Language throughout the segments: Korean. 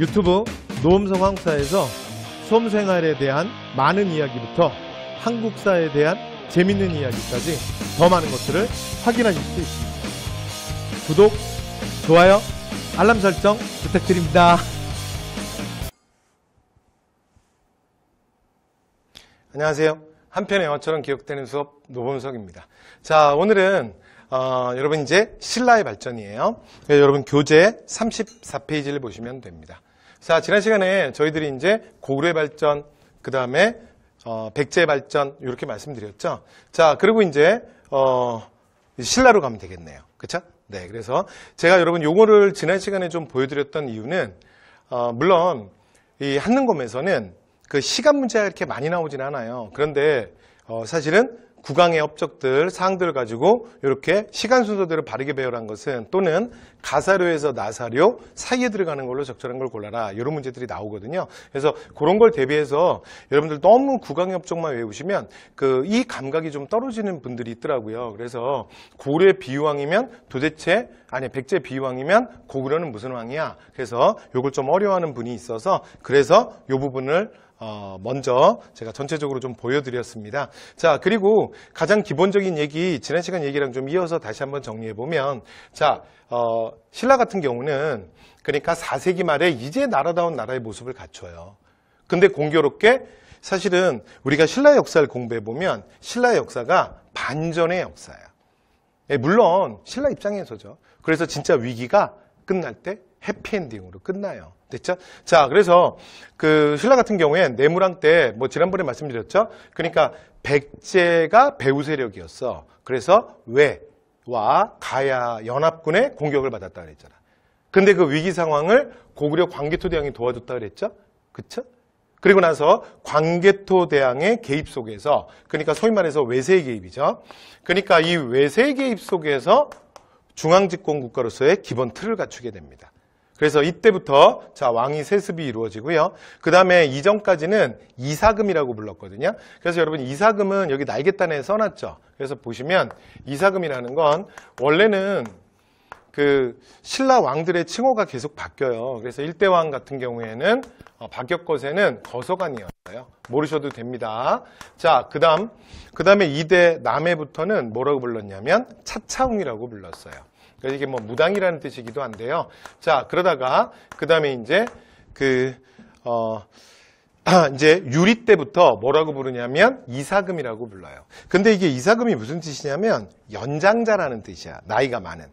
유튜브 노음성황사에서 수험생활에 대한 많은 이야기부터 한국사에 대한 재밌는 이야기까지 더 많은 것들을 확인하실 수 있습니다. 구독, 좋아요, 알람 설정 부탁드립니다. 안녕하세요. 한편의 영화처럼 기억되는 수업 노범석입니다. 자, 오늘은 어, 여러분 이제 신라의 발전이에요. 여러분 교재 34페이지를 보시면 됩니다. 자, 지난 시간에 저희들이 이제 고구려 발전, 그 다음에 어, 백제 발전 이렇게 말씀드렸죠. 자, 그리고 이제 어, 신라로 가면 되겠네요. 그렇죠? 네, 그래서 제가 여러분 요거를 지난 시간에 좀 보여드렸던 이유는 어, 물론 이 한능검에서는 그 시간 문제가 이렇게 많이 나오진 않아요. 그런데 어, 사실은 구강의 업적들, 사항들을 가지고 이렇게 시간 순서대로 바르게 배열한 것은 또는 가사료에서 나사료 사이에 들어가는 걸로 적절한 걸 골라라 이런 문제들이 나오거든요. 그래서 그런 걸 대비해서 여러분들 너무 구강의 업적만 외우시면 그 이 감각이 좀 떨어지는 분들이 있더라고요. 그래서 고래 비유왕이면 도대체 아니 백제 비유왕이면 고구려는 무슨 왕이야? 그래서 이걸 좀 어려워하는 분이 있어서 그래서 이 부분을 어, 먼저 제가 전체적으로 좀 보여드렸습니다. 자, 그리고 가장 기본적인 얘기, 지난 시간 얘기랑 좀 이어서 다시 한번 정리해보면 자, 어, 신라 같은 경우는 그러니까 4세기 말에 이제 나라다운 나라의 모습을 갖춰요. 근데 공교롭게 사실은 우리가 신라 역사를 공부해보면 신라 역사가 반전의 역사야. 예, 물론 신라 입장에서죠. 그래서 진짜 위기가 끝날 때 해피엔딩으로 끝나요. 됐죠? 자, 그래서 그 신라 같은 경우엔 내무랑 때뭐 지난번에 말씀드렸죠? 그러니까 백제가 배후 세력이었어. 그래서 왜와 가야 연합군의 공격을 받았다 그랬잖아. 근데 그 위기 상황을 고구려 광개토 대왕이 도와줬다 그랬죠? 그쵸? 그리고 나서 광개토 대왕의 개입 속에서 그러니까 소위 말해서 외세 개입이죠. 그러니까 이 외세 개입 속에서 중앙집권 국가로서의 기본 틀을 갖추게 됩니다. 그래서 이때부터 자 왕이 세습이 이루어지고요. 그 다음에 이전까지는 이사금이라고 불렀거든요. 그래서 여러분 이사금은 여기 날개단에 써놨죠. 그래서 보시면 이사금이라는 건 원래는 그 신라 왕들의 칭호가 계속 바뀌어요. 그래서 일대왕 같은 경우에는 어, 박역거세는 거서관이었어요. 모르셔도 됩니다. 자, 그 다음, 그 다음에 이대 남해부터는 뭐라고 불렀냐면 차차웅이라고 불렀어요. 그래서 그러니까 이게 뭐 무당이라는 뜻이기도 한데요. 자, 그러다가 그 다음에 이제 그 어, 이제 유리 때부터 뭐라고 부르냐면 이사금이라고 불러요. 근데 이게 이사금이 무슨 뜻이냐면 연장자라는 뜻이야. 나이가 많은.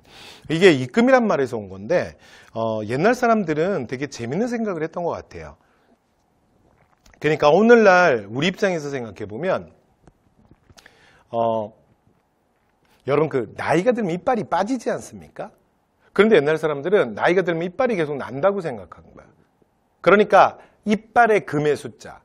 이게 입금이란 말에서 온 건데 어, 옛날 사람들은 되게 재밌는 생각을 했던 것 같아요. 그러니까 오늘날 우리 입장에서 생각해 보면 어, 여러분 그 나이가 들면 이빨이 빠지지 않습니까? 그런데 옛날 사람들은 나이가 들면 이빨이 계속 난다고 생각한 거야. 그러니까 이빨의 금의 숫자.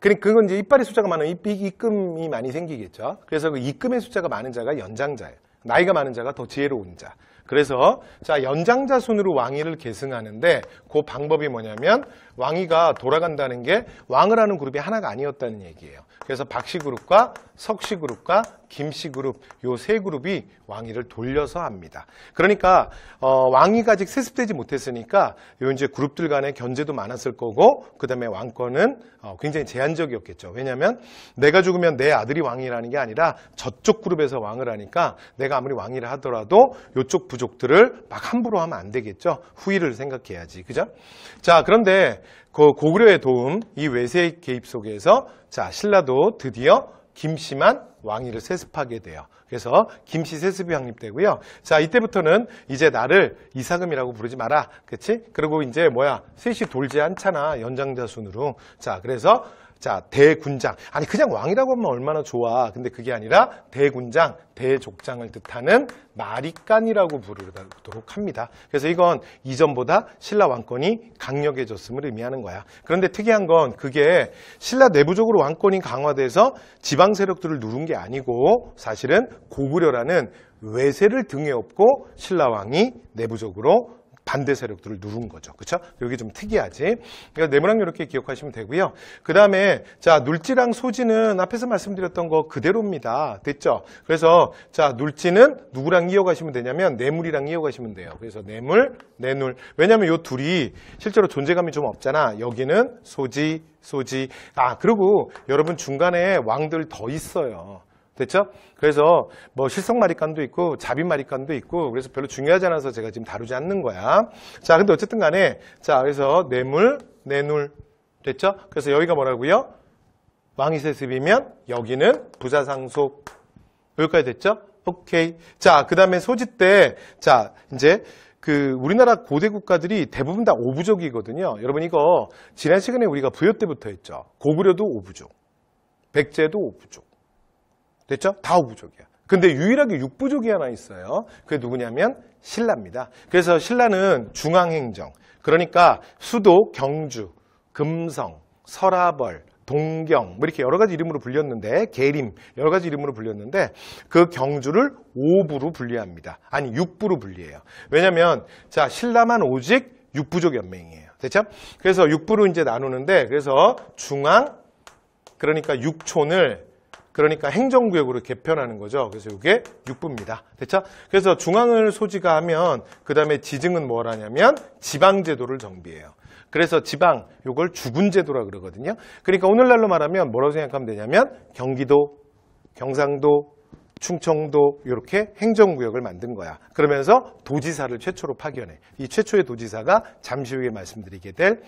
그러니까 건 이제 이빨의 숫자가 많은 입금이 많이 생기겠죠. 그래서 그 입금의 숫자가 많은 자가 연장자예요. 나이가 많은 자가 더 지혜로운 자. 그래서 자 연장자 순으로 왕위를 계승하는데 그 방법이 뭐냐면 왕위가 돌아간다는 게 왕을 하는 그룹이 하나가 아니었다는 얘기예요. 그래서 박씨 그룹과 석씨 그룹과 김씨그룹 요 세 그룹이 왕위를 돌려서 합니다. 그러니까 어, 왕위가 아직 세습되지 못했으니까 요 이제 그룹들 간의 견제도 많았을 거고 그다음에 왕권은 어, 굉장히 제한적이었겠죠. 왜냐하면 내가 죽으면 내 아들이 왕이라는 게 아니라 저쪽 그룹에서 왕을 하니까 내가 아무리 왕위를 하더라도 요쪽 부족들을 막 함부로 하면 안 되겠죠. 후위를 생각해야지, 그죠? 자, 그런데 그 고구려의 도움, 이외세 개입 속에서 자 신라도 드디어 김씨만 왕위를 세습하게 돼요. 그래서 김씨 세습이 확립되고요. 자, 이때부터는 이제 나를 이사금이라고 부르지 마라. 그치? 그리고 이제 뭐야? 셋이 돌지 않잖아. 연장자 순으로. 자, 그래서 자, 대군장. 아니, 그냥 왕이라고 하면 얼마나 좋아. 근데 그게 아니라 대군장, 대족장을 뜻하는 마리간이라고 부르도록 합니다. 그래서 이건 이전보다 신라 왕권이 강력해졌음을 의미하는 거야. 그런데 특이한 건 그게 신라 내부적으로 왕권이 강화돼서 지방 세력들을 누른 게 아니고 사실은 고구려라는 외세를 등에 업고 신라 왕이 내부적으로 반대 세력들을 누른 거죠. 그렇죠? 여기 좀 특이하지. 그러니까 네모랑 이렇게 기억하시면 되고요. 그 다음에 자 눌지랑 소지는 앞에서 말씀드렸던 거 그대로입니다. 됐죠? 그래서 자 눌지는 누구랑 이어가시면 되냐면 뇌물이랑 이어가시면 돼요. 그래서 뇌물 뇌물. 왜냐하면 이 둘이 실제로 존재감이 좀 없잖아. 여기는 소지, 소지. 아 그리고 여러분 중간에 왕들 더 있어요. 됐죠? 그래서 뭐 실성마리간도 있고 자비마리간도 있고 그래서 별로 중요하지 않아서 제가 지금 다루지 않는 거야. 자, 근데 어쨌든 간에 자, 그래서 뇌물, 뇌눌 됐죠? 그래서 여기가 뭐라고요? 왕이세습이면 여기는 부자상속 여기까지 됐죠? 오케이. 자, 그 다음에 소지 때, 자, 이제 그 우리나라 고대 국가들이 대부분 다 오부족이거든요. 여러분 이거 지난 시간에 우리가 부여 때부터 했죠. 고구려도 오부족, 백제도 오부족. 됐죠? 다 5부족이야. 근데 유일하게 6부족이 하나 있어요. 그게 누구냐면 신라입니다. 그래서 신라는 중앙행정, 그러니까 수도 경주, 금성, 설화벌, 동경 뭐 이렇게 여러 가지 이름으로 불렸는데 계림 여러 가지 이름으로 불렸는데 그 경주를 5부로 분리합니다. 아니 6부로 분리해요. 왜냐하면 자 신라만 오직 6부족 연맹이에요. 됐죠? 그래서 6부로 이제 나누는데 그래서 중앙 그러니까 6촌을 그러니까 행정구역으로 개편하는 거죠. 그래서 이게 6부입니다. 됐죠? 그래서 중앙을 소지가 하면 그 다음에 지증은 뭘 하냐면 지방제도를 정비해요. 그래서 지방, 이걸 주군제도라 그러거든요. 그러니까 오늘날로 말하면 뭐라고 생각하면 되냐면 경기도, 경상도, 충청도 이렇게 행정구역을 만든 거야. 그러면서 도지사를 최초로 파견해. 이 최초의 도지사가 잠시 후에 말씀드리게 될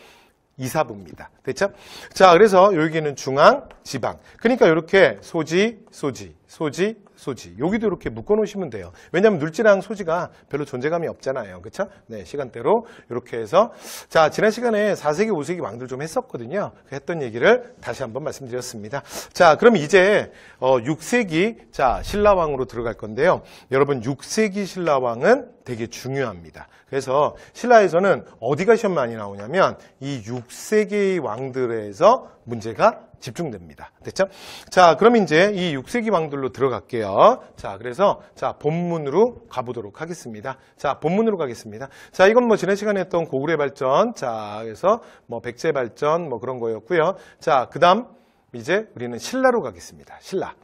이사부입니다. 됐죠? 자, 그래서 여기는 중앙, 지방. 그러니까 이렇게 소지, 소지. 소지, 소지. 여기도 이렇게 묶어 놓으시면 돼요. 왜냐하면 눌지랑 소지가 별로 존재감이 없잖아요. 그쵸? 네, 시간대로 이렇게 해서 자, 지난 시간에 4세기, 5세기 왕들 좀 했었거든요. 그 했던 얘기를 다시 한번 말씀드렸습니다. 자, 그럼 이제 어, 6세기 자 신라왕으로 들어갈 건데요. 여러분 6세기 신라왕은 되게 중요합니다. 그래서 신라에서는 어디가 시험 많이 나오냐면 이 6세기의 왕들에서 문제가 집중됩니다. 됐죠? 자, 그럼 이제 이 6세기 왕들로 들어갈게요. 자, 그래서 자, 본문으로 가보도록 하겠습니다. 자, 본문으로 가겠습니다. 자, 이건 뭐 지난 시간에 했던 고구려 발전, 자, 그래서 뭐 백제 발전 뭐 그런 거였고요. 자, 그다음 이제 우리는 신라로 가겠습니다. 신라.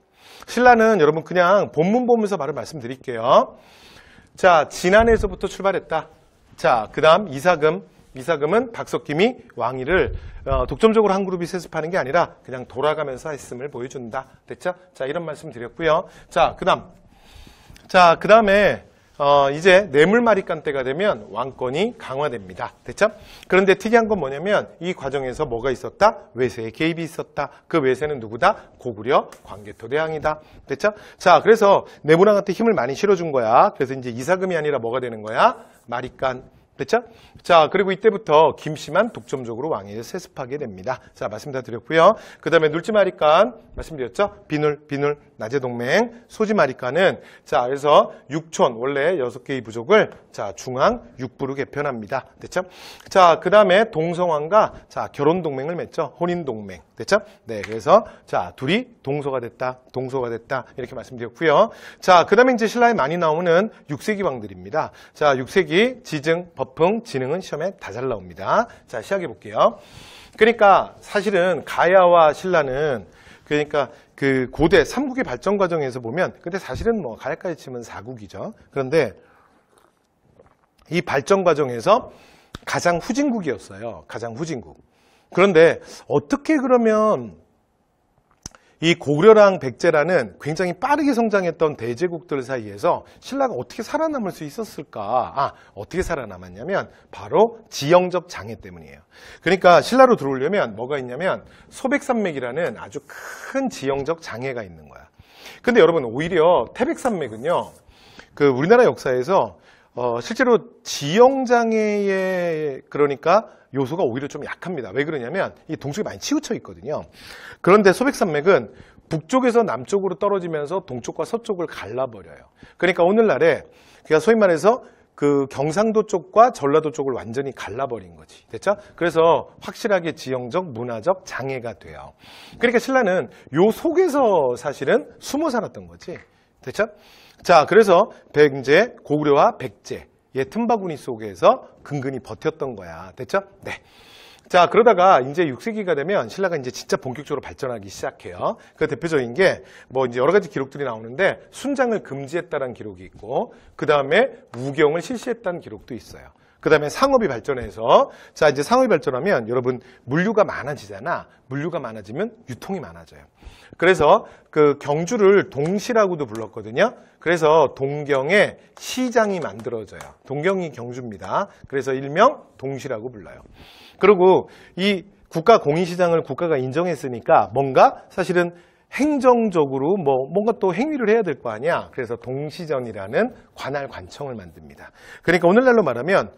신라는 여러분 그냥 본문 보면서 바로 말씀드릴게요. 자, 지난해에서부터 출발했다. 자, 그다음 이사금 미사금은 박석김이 왕위를 어, 독점적으로 한 그룹이 세습하는 게 아니라 그냥 돌아가면서 했음을 보여준다. 됐죠? 자, 이런 말씀 드렸고요. 자, 그 다음. 자, 그 다음에 어, 이제 뇌물마리간 때가 되면 왕권이 강화됩니다. 됐죠? 그런데 특이한 건 뭐냐면 이 과정에서 뭐가 있었다? 외세의 개입이 있었다. 그 외세는 누구다? 고구려 광개토 대왕이다. 됐죠? 자, 그래서 뇌물왕한테 힘을 많이 실어준 거야. 그래서 이제 이사금이 아니라 뭐가 되는 거야? 마리간. 됐죠? 자, 그리고 이때부터 김씨만 독점적으로 왕위를 세습하게 됩니다. 자, 말씀 다 드렸고요. 그 다음에 눌지 마리깐 말씀드렸죠? 비눌, 비눌, 낮의 동맹, 소지마리카는 자 그래서 육촌 원래 여섯 개의 부족을 자 중앙 육부로 개편합니다. 됐죠? 자 그다음에 동성왕과 자 결혼 동맹을 맺죠. 혼인 동맹. 됐죠? 네 그래서 자 둘이 동서가 됐다. 동서가 됐다. 이렇게 말씀드렸고요. 자 그다음에 이제 신라에 많이 나오는 6세기 왕들입니다. 자 6세기 지증, 법흥, 지능은 시험에 다 잘 나옵니다. 자 시작해 볼게요. 그러니까 사실은 가야와 신라는 그러니까 그 고대 삼국의 발전 과정에서 보면 근데 사실은 뭐가야까지 치면 사국이죠 그런데 이 발전 과정에서 가장 후진국이었어요. 가장 후진국. 그런데 어떻게 그러면 이고려랑 백제라는 굉장히 빠르게 성장했던 대제국들 사이에서 신라가 어떻게 살아남을 수 있었을까? 아, 어떻게 살아남았냐면 바로 지형적 장애 때문이에요. 그러니까 신라로 들어오려면 뭐가 있냐면 소백산맥이라는 아주 큰 지형적 장애가 있는 거야. 근데 여러분 오히려 태백산맥은요. 그 우리나라 역사에서 어, 실제로 지형 장애의 그러니까 요소가 오히려 좀 약합니다. 왜 그러냐면 이 동쪽이 많이 치우쳐 있거든요. 그런데 소백산맥은 북쪽에서 남쪽으로 떨어지면서 동쪽과 서쪽을 갈라버려요. 그러니까 오늘날에 그러니까 소위 말해서 그 경상도 쪽과 전라도 쪽을 완전히 갈라버린 거지. 됐죠? 그래서 확실하게 지형적, 문화적 장애가 돼요. 그러니까 신라는 요 속에서 사실은 숨어 살았던 거지. 됐죠? 자, 그래서 백제, 고구려와 백제 얘 예, 틈바구니 속에서 근근히 버텼던 거야. 됐죠? 네. 자 그러다가 이제 6세기가 되면 신라가 이제 진짜 본격적으로 발전하기 시작해요. 그 대표적인 게 뭐 이제 여러 가지 기록들이 나오는데 순장을 금지했다는 기록이 있고 그 다음에 무경을 실시했다는 기록도 있어요. 그 다음에 상업이 발전해서 자 이제 상업이 발전하면 여러분 물류가 많아지잖아. 물류가 많아지면 유통이 많아져요. 그래서 그 경주를 동시라고도 불렀거든요. 그래서 동경의 시장이 만들어져요. 동경이 경주입니다. 그래서 일명 동시라고 불러요. 그리고 이 국가 공인시장을 국가가 인정했으니까 뭔가 사실은 행정적으로 뭐 뭔가 또 행위를 해야 될 거 아니야. 그래서 동시전이라는 관할 관청을 만듭니다. 그러니까 오늘날로 말하면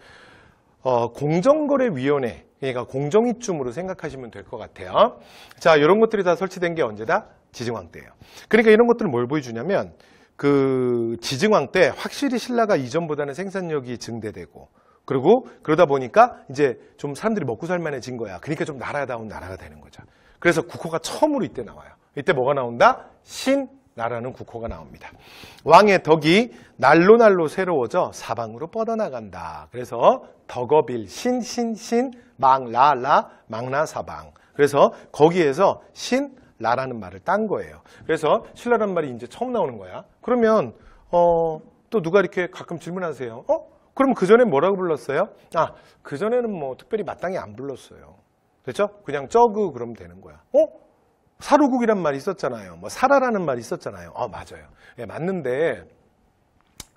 어, 공정거래위원회 그러니까 공정위쯤으로 생각하시면 될 것 같아요. 자, 이런 것들이 다 설치된 게 언제다? 지증왕 때예요. 그러니까 이런 것들을 뭘 보여주냐면 그 지증왕 때 확실히 신라가 이전보다는 생산력이 증대되고 그리고 그러다 보니까 이제 좀 사람들이 먹고 살만해진 거야. 그러니까 좀 나라다운 나라가 되는 거죠. 그래서 국호가 처음으로 이때 나와요. 이때 뭐가 나온다? 신, 나라는 국호가 나옵니다. 왕의 덕이 날로 날로 새로워져 사방으로 뻗어나간다. 그래서 덕업일 신신신 망라라 망라사방. 그래서 거기에서 신 라라는 말을 딴 거예요. 그래서 신라는 말이 이제 처음 나오는 거야. 그러면 어, 또 누가 이렇게 가끔 질문하세요. 어? 그럼 그 전에 뭐라고 불렀어요? 아, 그 전에는 뭐 특별히 마땅히 안 불렀어요. 그렇죠 그냥 쩌그 그러면 되는 거야. 어? 사로국이란 말이 있었잖아요. 뭐 사라라는 말이 있었잖아요. 어, 맞아요. 예, 맞는데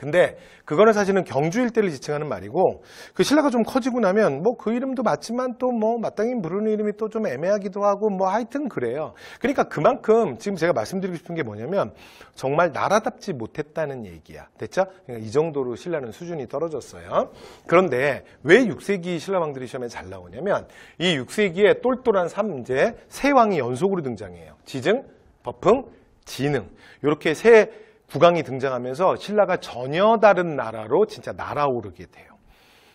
근데 그거는 사실은 경주 일대를 지칭하는 말이고 그 신라가 좀 커지고 나면 뭐 그 이름도 맞지만 또 뭐 마땅히 부르는 이름이 또 좀 애매하기도 하고 뭐 하여튼 그래요. 그러니까 그만큼 지금 제가 말씀드리고 싶은 게 뭐냐면 정말 나라답지 못했다는 얘기야. 됐죠? 그러니까 이 정도로 신라는 수준이 떨어졌어요. 그런데 왜 6세기 신라왕들이 시험에 잘 나오냐면 이 6세기에 똘똘한 삼제 세 왕이 연속으로 등장해요. 지증, 법흥, 지능. 이렇게 세 국왕이 등장하면서 신라가 전혀 다른 나라로 진짜 날아오르게 돼요.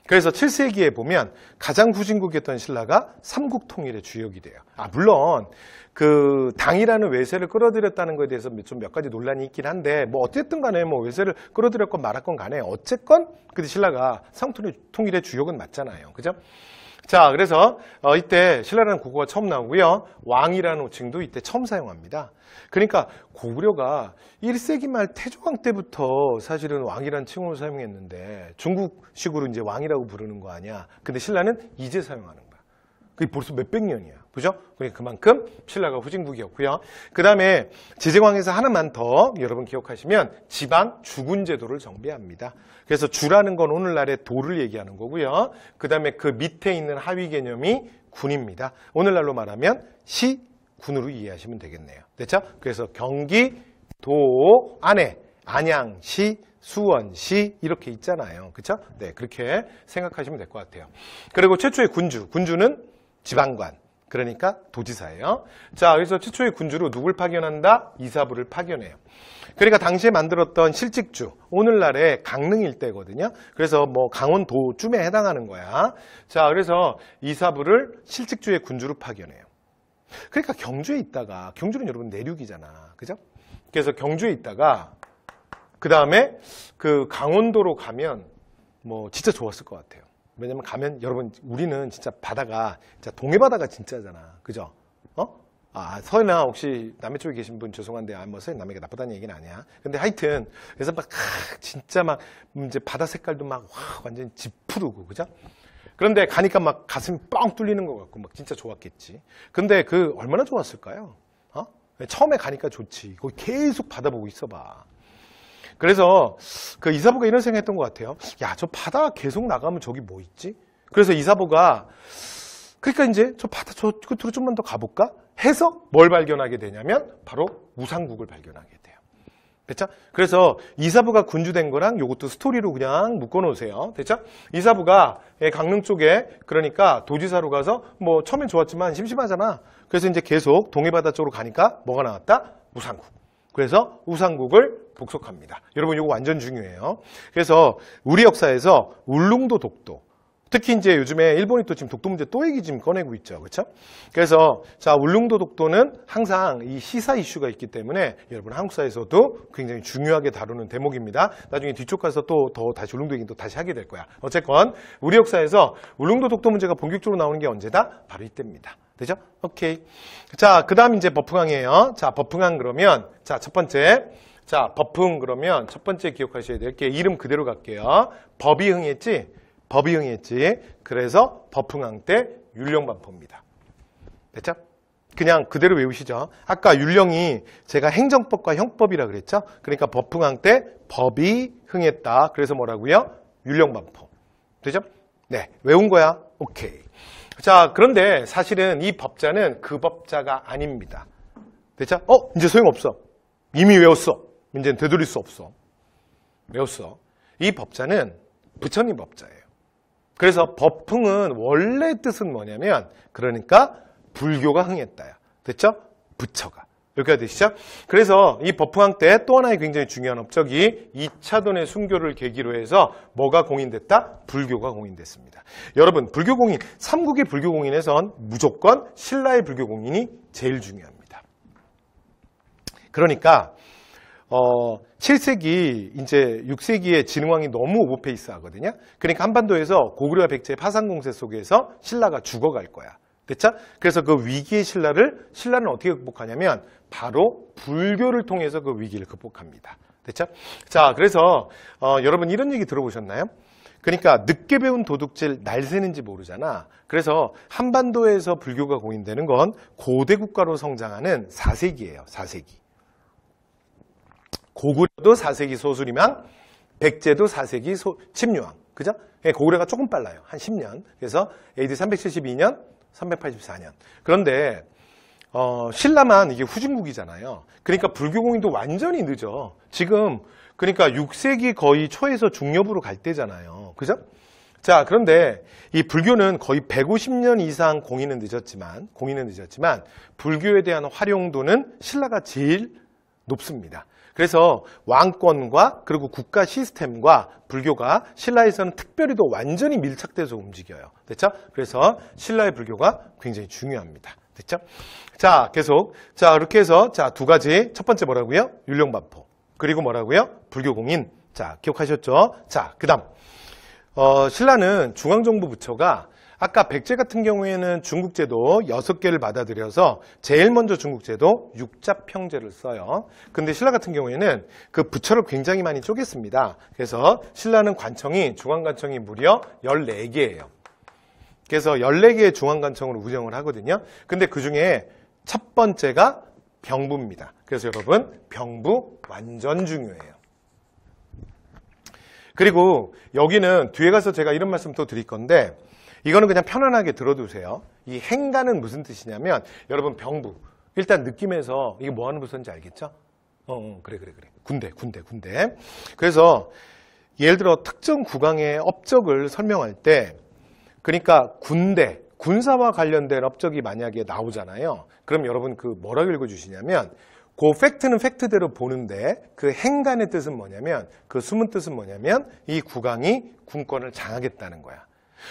그래서 7세기에 보면 가장 후진국이었던 신라가 삼국 통일의 주역이 돼요. 아, 물론 그 당이라는 외세를 끌어들였다는 것에 대해서 좀몇 가지 논란이 있긴 한데 뭐 어쨌든 간에 뭐 외세를 끌어들였건 말았건 간에 어쨌건 그 신라가 삼국 통일의 주역은 맞잖아요. 그죠? 자, 그래서 어, 이때 신라라는 국어가 처음 나오고요. 왕이라는 호칭도 이때 처음 사용합니다. 그러니까 고구려가 1세기 말 태조왕 때부터 사실은 왕이라는 칭호를 사용했는데 중국식으로 이제 왕이라고 부르는 거 아니야. 근데 신라는 이제 사용하는 거야. 그게 벌써 몇백 년이야. 그죠? 그러니까 그만큼 신라가 후진국이었고요. 그 다음에 제제왕에서 하나만 더 여러분 기억하시면 지방 주군 제도를 정비합니다. 그래서 주라는 건 오늘날의 도를 얘기하는 거고요. 그 다음에 그 밑에 있는 하위 개념이 군입니다. 오늘날로 말하면 시, 군으로 이해하시면 되겠네요. 됐죠? 그래서 경기, 도, 안에 안양시, 수원시 이렇게 있잖아요. 그렇죠? 네, 그렇게 생각하시면 될 것 같아요. 그리고 최초의 군주, 군주는 지방관, 그러니까 도지사예요. 자, 여기서 최초의 군주로 누굴 파견한다? 이사부를 파견해요. 그러니까 당시에 만들었던 실직주, 오늘날의 강릉 일대거든요. 그래서 뭐 강원도쯤에 해당하는 거야. 자, 그래서 이사부를 실직주의 군주로 파견해요. 그러니까 경주에 있다가, 경주는 여러분 내륙이잖아. 그죠? 그래서 경주에 있다가, 그 다음에 그 강원도로 가면 뭐 진짜 좋았을 것 같아요. 왜냐면 가면 여러분 우리는 진짜 바다가 진짜 동해 바다가 진짜잖아. 그죠? 어? 아, 서해나 혹시 남해 쪽에 계신 분 죄송한데 아, 뭐 서해 남해가 나쁘다는 얘기는 아니야. 근데 하여튼 그래서 막 아, 진짜 막 음, 이제 바다 색깔도 막 와, 완전 지푸르고 그죠? 그런데 가니까 막 가슴이 뻥 뚫리는 것 같고 막 진짜 좋았겠지. 근데 그 얼마나 좋았을까요? 어? 처음에 가니까 좋지. 거기 계속 바다 보고 있어봐. 그래서 그 이사부가 이런 생각했던 것 같아요. 야, 저 바다 계속 나가면 저기 뭐 있지? 그래서 이사부가 그러니까 이제 저 바다 저 끝으로 좀만 더 가볼까? 해서 뭘 발견하게 되냐면 바로 우상국을 발견하게 돼요. 됐죠? 그래서 이사부가 군주된 거랑 요것도 스토리로 그냥 묶어놓으세요. 됐죠? 이사부가 예, 강릉 쪽에 그러니까 도지사로 가서 뭐 처음엔 좋았지만 심심하잖아. 그래서 이제 계속 동해바다 쪽으로 가니까 뭐가 나왔다? 우상국. 그래서 우상국을 복속합니다. 여러분 이거 완전 중요해요. 그래서 우리 역사에서 울릉도 독도 특히 이제 요즘에 일본이 또 지금 독도 문제 또 얘기 지금 꺼내고 있죠. 그렇죠? 그래서 자, 울릉도 독도는 항상 이 시사 이슈가 있기 때문에 여러분 한국 사에서도 굉장히 중요하게 다루는 대목입니다. 나중에 뒤쪽 가서 또 더 다시 울릉도 얘기 또 다시 하게 될 거야. 어쨌건 우리 역사에서 울릉도 독도 문제가 본격적으로 나오는 게 언제다? 바로 이때입니다. 되죠? 오케이. 자, 그 다음 이제 버풍항이에요. 자, 버풍항 그러면, 자, 첫 번째. 자, 버풍 그러면 첫 번째 기억하셔야 될 게 이름 그대로 갈게요. 버비흥 했지? 버비흥 했지? 그래서 버풍항 때 율령반포입니다. 됐죠? 그냥 그대로 외우시죠. 아까 율령이 제가 행정법과 형법이라 그랬죠? 그러니까 버풍항 때 법이 흥했다. 그래서 뭐라고요? 율령반포. 되죠? 네, 외운 거야. 오케이. 자, 그런데 사실은 이 법자는 그 법자가 아닙니다. 됐죠? 어? 이제 소용없어. 이미 외웠어. 이제는 되돌릴 수 없어. 외웠어. 이 법자는 부처님 법자예요. 그래서 법흥은 원래 뜻은 뭐냐면 그러니까 불교가 흥했다야. 됐죠? 부처가. 여기가 되시죠? 그래서 이 버프강 때또 하나의 굉장히 중요한 업적이 2차돈의 순교를 계기로 해서 뭐가 공인됐다? 불교가 공인됐습니다. 여러분 불교공인, 삼국의 불교공인에선 무조건 신라의 불교공인이 제일 중요합니다. 그러니까 어, 7세기 이제 6세기에 진흥왕이 너무 오버페이스 하거든요. 그러니까 한반도에서 고구려 백제의 파상공세 속에서 신라가 죽어갈 거야. 됐죠? 그래서 그 위기의 신라를 신라는 어떻게 극복하냐면 바로 불교를 통해서 그 위기를 극복합니다. 됐죠? 자, 그래서 어, 여러분 이런 얘기 들어보셨나요? 그러니까 늦게 배운 도둑질 날 새는지 모르잖아. 그래서 한반도에서 불교가 공인되는 건 고대 국가로 성장하는 4세기예요. 4세기. 고구려도 4세기 소수리망, 백제도 4세기 소, 침류왕. 그죠? 예, 고구려가 조금 빨라요. 한 10년. 그래서 AD 372년 384년. 그런데 어, 신라만 이게 후진국이잖아요. 그러니까 불교공인도 완전히 늦어. 지금 그러니까 6세기 거의 초에서 중엽으로 갈 때잖아요. 그죠? 자, 그런데 이 불교는 거의 150년 이상 공인은 늦었지만 공인은 늦었지만 불교에 대한 활용도는 신라가 제일 높습니다. 그래서 왕권과 그리고 국가 시스템과 불교가 신라에서는 특별히 도 완전히 밀착돼서 움직여요. 됐죠? 그래서 신라의 불교가 굉장히 중요합니다. 됐죠? 자, 계속. 자, 이렇게 해서 자, 두 가지. 첫 번째 뭐라고요? 율령반포. 그리고 뭐라고요? 불교공인. 자, 기억하셨죠? 자, 그다음. 어, 신라는 중앙정부 부처가 아까 백제 같은 경우에는 중국제도 6개를 받아들여서 제일 먼저 중국제도 육자평제를 써요. 근데 신라 같은 경우에는 그 부처를 굉장히 많이 쪼갰습니다. 그래서 신라는 관청이 중앙관청이 무려 14개예요. 그래서 14개의 중앙관청으로 구정을 하거든요. 근데 그중에 첫 번째가 병부입니다. 그래서 여러분 병부 완전 중요해요. 그리고 여기는 뒤에 가서 제가 이런 말씀 또 드릴 건데 이거는 그냥 편안하게 들어두세요. 이행간은 무슨 뜻이냐면 여러분 병부 일단 느낌에서 이게 뭐 하는 부서인지 알겠죠? 어, 어 그래 그래 그래 군대 군대 군대 그래서 예를 들어 특정 구강의 업적을 설명할 때 그러니까 군대 군사와 관련된 업적이 만약에 나오잖아요 그럼 여러분 그 뭐라고 읽어주시냐면 그 팩트는 팩트대로 보는데 그 행간의 뜻은 뭐냐면 그 숨은 뜻은 뭐냐면 이구강이 군권을 장하겠다는 거야.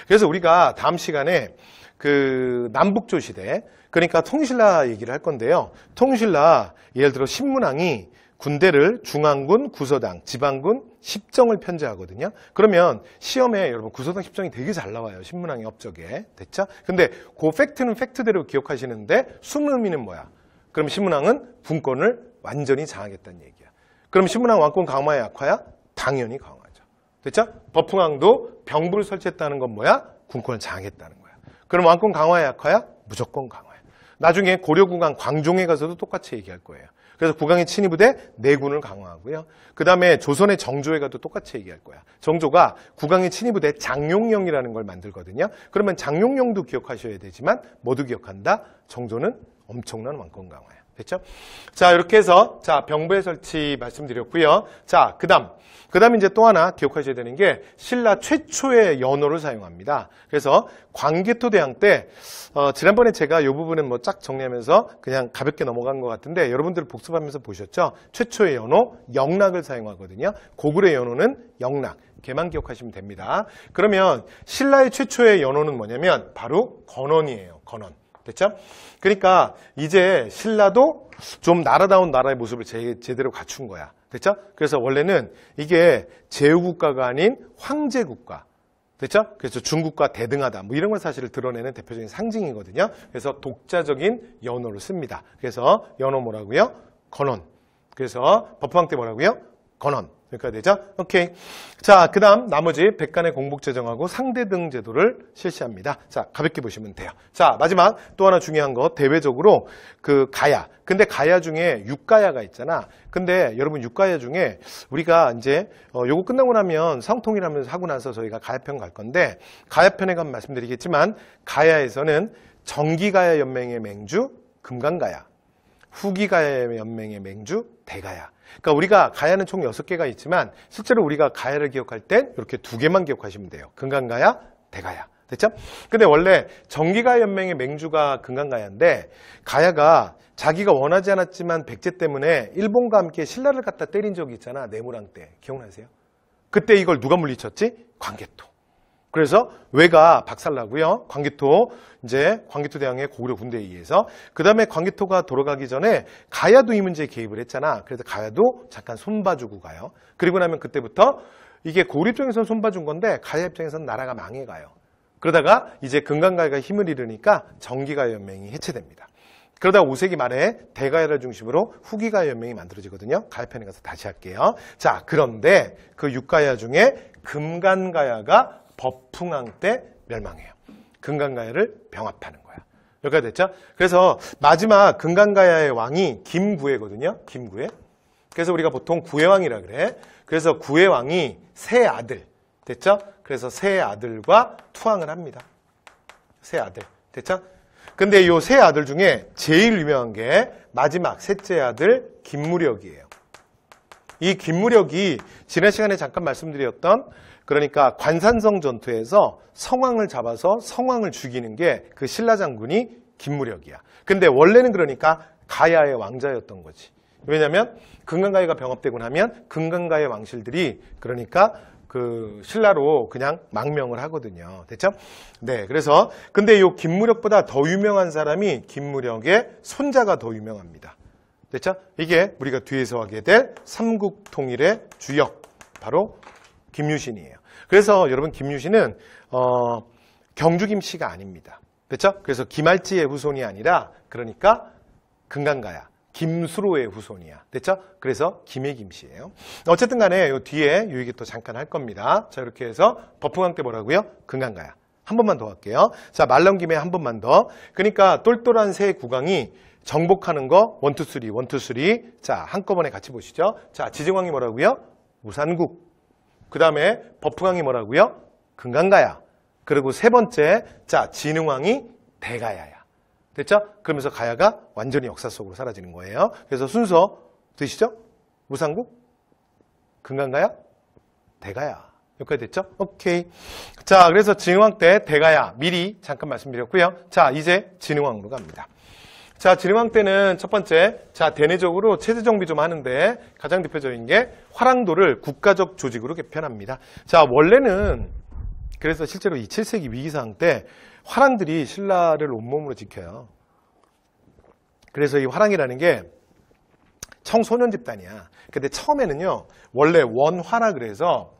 그래서 우리가 다음 시간에 그 남북조 시대 그러니까 통신라 얘기를 할 건데요. 통신라 예를 들어 신문왕이 군대를 중앙군, 구서당, 지방군, 십정을 편제하거든요. 그러면 시험에 여러분 구서당, 십정이 되게 잘 나와요. 신문왕의 업적에. 됐죠? 근데 그 팩트는 팩트대로 기억하시는데 숨은 의미는 뭐야? 그럼 신문왕은 분권을 완전히 장악했다는 얘기야. 그럼 신문왕 왕권 강화의 약화야? 당연히 강화. 됐죠? 버풍왕도 병부를 설치했다는 건 뭐야? 군권을 장악했다는 거야. 그럼 왕권 강화야 약화야? 무조건 강화야. 나중에 고려국왕 광종에 가서도 똑같이 얘기할 거예요. 그래서 국왕의 친위부대 내군을 네 강화하고요. 그 다음에 조선의 정조에 가도 똑같이 얘기할 거야. 정조가 국왕의 친위부대 장용령이라는 걸 만들거든요. 그러면 장용령도 기억하셔야 되지만 모두 기억한다? 정조는 엄청난 왕권 강화야. 됐죠? 자, 이렇게 해서 자 병부의 설치 말씀드렸고요. 자, 그 다음. 그 다음에 이제 또 하나 기억하셔야 되는 게 신라 최초의 연호를 사용합니다. 그래서 광개토 대왕 때 어, 지난번에 제가 이 부분은 뭐 쫙 정리하면서 그냥 가볍게 넘어간 것 같은데 여러분들 복습하면서 보셨죠? 최초의 연호 영락을 사용하거든요. 고구려 연호는 영락. 개만 기억하시면 됩니다. 그러면 신라의 최초의 연호는 뭐냐면 바로 건원이에요. 건원. 됐죠? 그러니까 이제 신라도 좀 나라다운 나라의 모습을 제, 제대로 갖춘 거야. 됐죠? 그래서 원래는 이게 제후국가가 아닌 황제국가. 됐죠? 그래서 중국과 대등하다. 뭐 이런 걸 사실을 드러내는 대표적인 상징이거든요. 그래서 독자적인 연호를 씁니다. 그래서 연호 뭐라고요? 건원. 그래서 법황 때 뭐라고요? 건원. 여기까지 되죠? 오케이. 자, 그 다음 나머지 백간의 공복 제정하고 상대 등 제도를 실시합니다. 자, 가볍게 보시면 돼요. 자, 마지막 또 하나 중요한 거 대외적으로 그 가야. 근데 가야 중에 육가야가 있잖아. 근데 여러분 육가야 중에 우리가 이제 어, 요거 끝나고 나면 성통이라면서 하고 나서 저희가 가야편 갈 건데 가야편에 가면 말씀드리겠지만 가야에서는 정기가야 연맹의 맹주 금강가야 후기가야 연맹의 맹주 대가야 그러니까 우리가 가야는 총 6개가 있지만 실제로 우리가 가야를 기억할 땐 이렇게 두 개만 기억하시면 돼요. 금강가야, 대가야. 됐죠? 근데 원래 정기가 연맹의 맹주가 금강가야인데 가야가 자기가 원하지 않았지만 백제 때문에 일본과 함께 신라를 갖다 때린 적이 있잖아. 네모랑 때. 기억나세요? 그때 이걸 누가 물리쳤지? 광개토. 그래서 외가 박살나고요. 광개토 이제 광개토 대왕의 고구려 군대에 의해서 그 다음에 광개토가 돌아가기 전에 가야도 이 문제에 개입을 했잖아. 그래서 가야도 잠깐 손봐주고 가요. 그리고 나면 그때부터 이게 고구려 입장에서는 손봐준 건데 가야 입장에서는 나라가 망해가요. 그러다가 이제 금강가가 야 힘을 잃으니까 정기가 연맹이 해체됩니다. 그러다 5세기 말에 대가야를 중심으로 후기가 야 연맹이 만들어지거든요. 가야편에 가서 다시 할게요. 자, 그런데 그 육가야 중에 금간가야가 법풍왕 때 멸망해요. 금강가야를 병합하는 거야. 여기까지 됐죠? 그래서 마지막 금강가야의 왕이 김구애거든요. 김구애. 그래서 우리가 보통 구애왕이라 그래. 그래서 구애왕이 세 아들. 됐죠? 그래서 세 아들과 투항을 합니다. 세 아들. 됐죠? 근데 요세 아들 중에 제일 유명한 게 마지막 셋째 아들 김무력이에요. 이 김무력이 지난 시간에 잠깐 말씀드렸던 그러니까 관산성 전투에서 성왕을 잡아서 성왕을 죽이는 게 그 신라 장군이 김무력이야. 근데 원래는 그러니까 가야의 왕자였던 거지. 왜냐하면 금강가해가 병합되고 나면 금강가해 왕실들이 그러니까 그 신라로 그냥 망명을 하거든요. 됐죠? 네, 그래서 근데 요 김무력보다 더 유명한 사람이 김무력의 손자가 더 유명합니다. 됐죠? 이게 우리가 뒤에서 하게 될 삼국통일의 주역 바로 김유신이에요. 그래서 여러분 김유신은 어, 경주 김씨가 아닙니다. 그렇죠? 그래서 김알지의 후손이 아니라 그러니까 금강가야. 김수로의 후손이야. 됐죠? 그래서 김의 김씨예요. 어쨌든 간에 요 뒤에 유익이 또 잠깐 할 겁니다. 자, 이렇게 해서 버풍왕 때 뭐라고요? 금강가야. 한 번만 더 할게요. 자, 말랑 김에 한 번만 더. 그러니까 똘똘한 새국왕이 정복하는 거 원투쓰리 원투쓰리 자, 한꺼번에 같이 보시죠. 자, 지정왕이 뭐라고요? 우산국. 그 다음에 법흥왕이 뭐라고요? 금강가야. 그리고 세 번째, 자, 진흥왕이 대가야야. 됐죠? 그러면서 가야가 완전히 역사 속으로 사라지는 거예요. 그래서 순서 드시죠 무상국, 금강가야, 대가야. 여기까지 됐죠? 오케이. 자, 그래서 진흥왕 때 대가야 미리 잠깐 말씀드렸고요. 자, 이제 진흥왕으로 갑니다. 자, 지흥왕 때는 첫 번째, 자, 대내적으로 체제 정비 좀 하는데 가장 대표적인 게 화랑도를 국가적 조직으로 개편합니다. 자, 원래는 그래서 실제로 이 7세기 위기상 때 화랑들이 신라를 온몸으로 지켜요. 그래서 이 화랑이라는 게 청소년 집단이야. 근데 처음에는요, 원래 원화라 그래서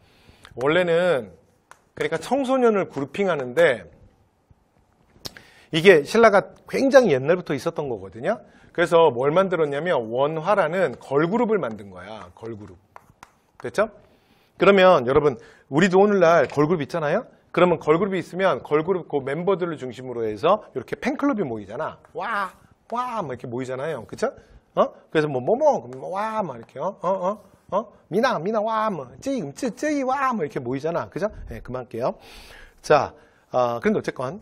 원래는 그러니까 청소년을 그룹핑 하는데 이게 신라가 굉장히 옛날부터 있었던 거거든요. 그래서 뭘 만들었냐면 원화라는 걸그룹을 만든 거야. 걸그룹. 됐죠? 그러면 여러분 우리도 오늘날 걸그룹 있잖아요. 그러면 걸그룹이 있으면 걸그룹 그 멤버들을 중심으로 해서 이렇게 팬클럽이 모이잖아. 와, 와, 막 이렇게 모이잖아요. 그쵸? 어? 그래서 뭐, 뭐, 뭐, 뭐 와, 막 이렇게, 어, 어, 어, 어, 미나, 미나, 와, 뭐, 쯔이! 쯔이! 와, 뭐 이렇게 모이잖아. 그죠? 예, 네, 그만할게요. 자, 어, 아, 근데 어쨌건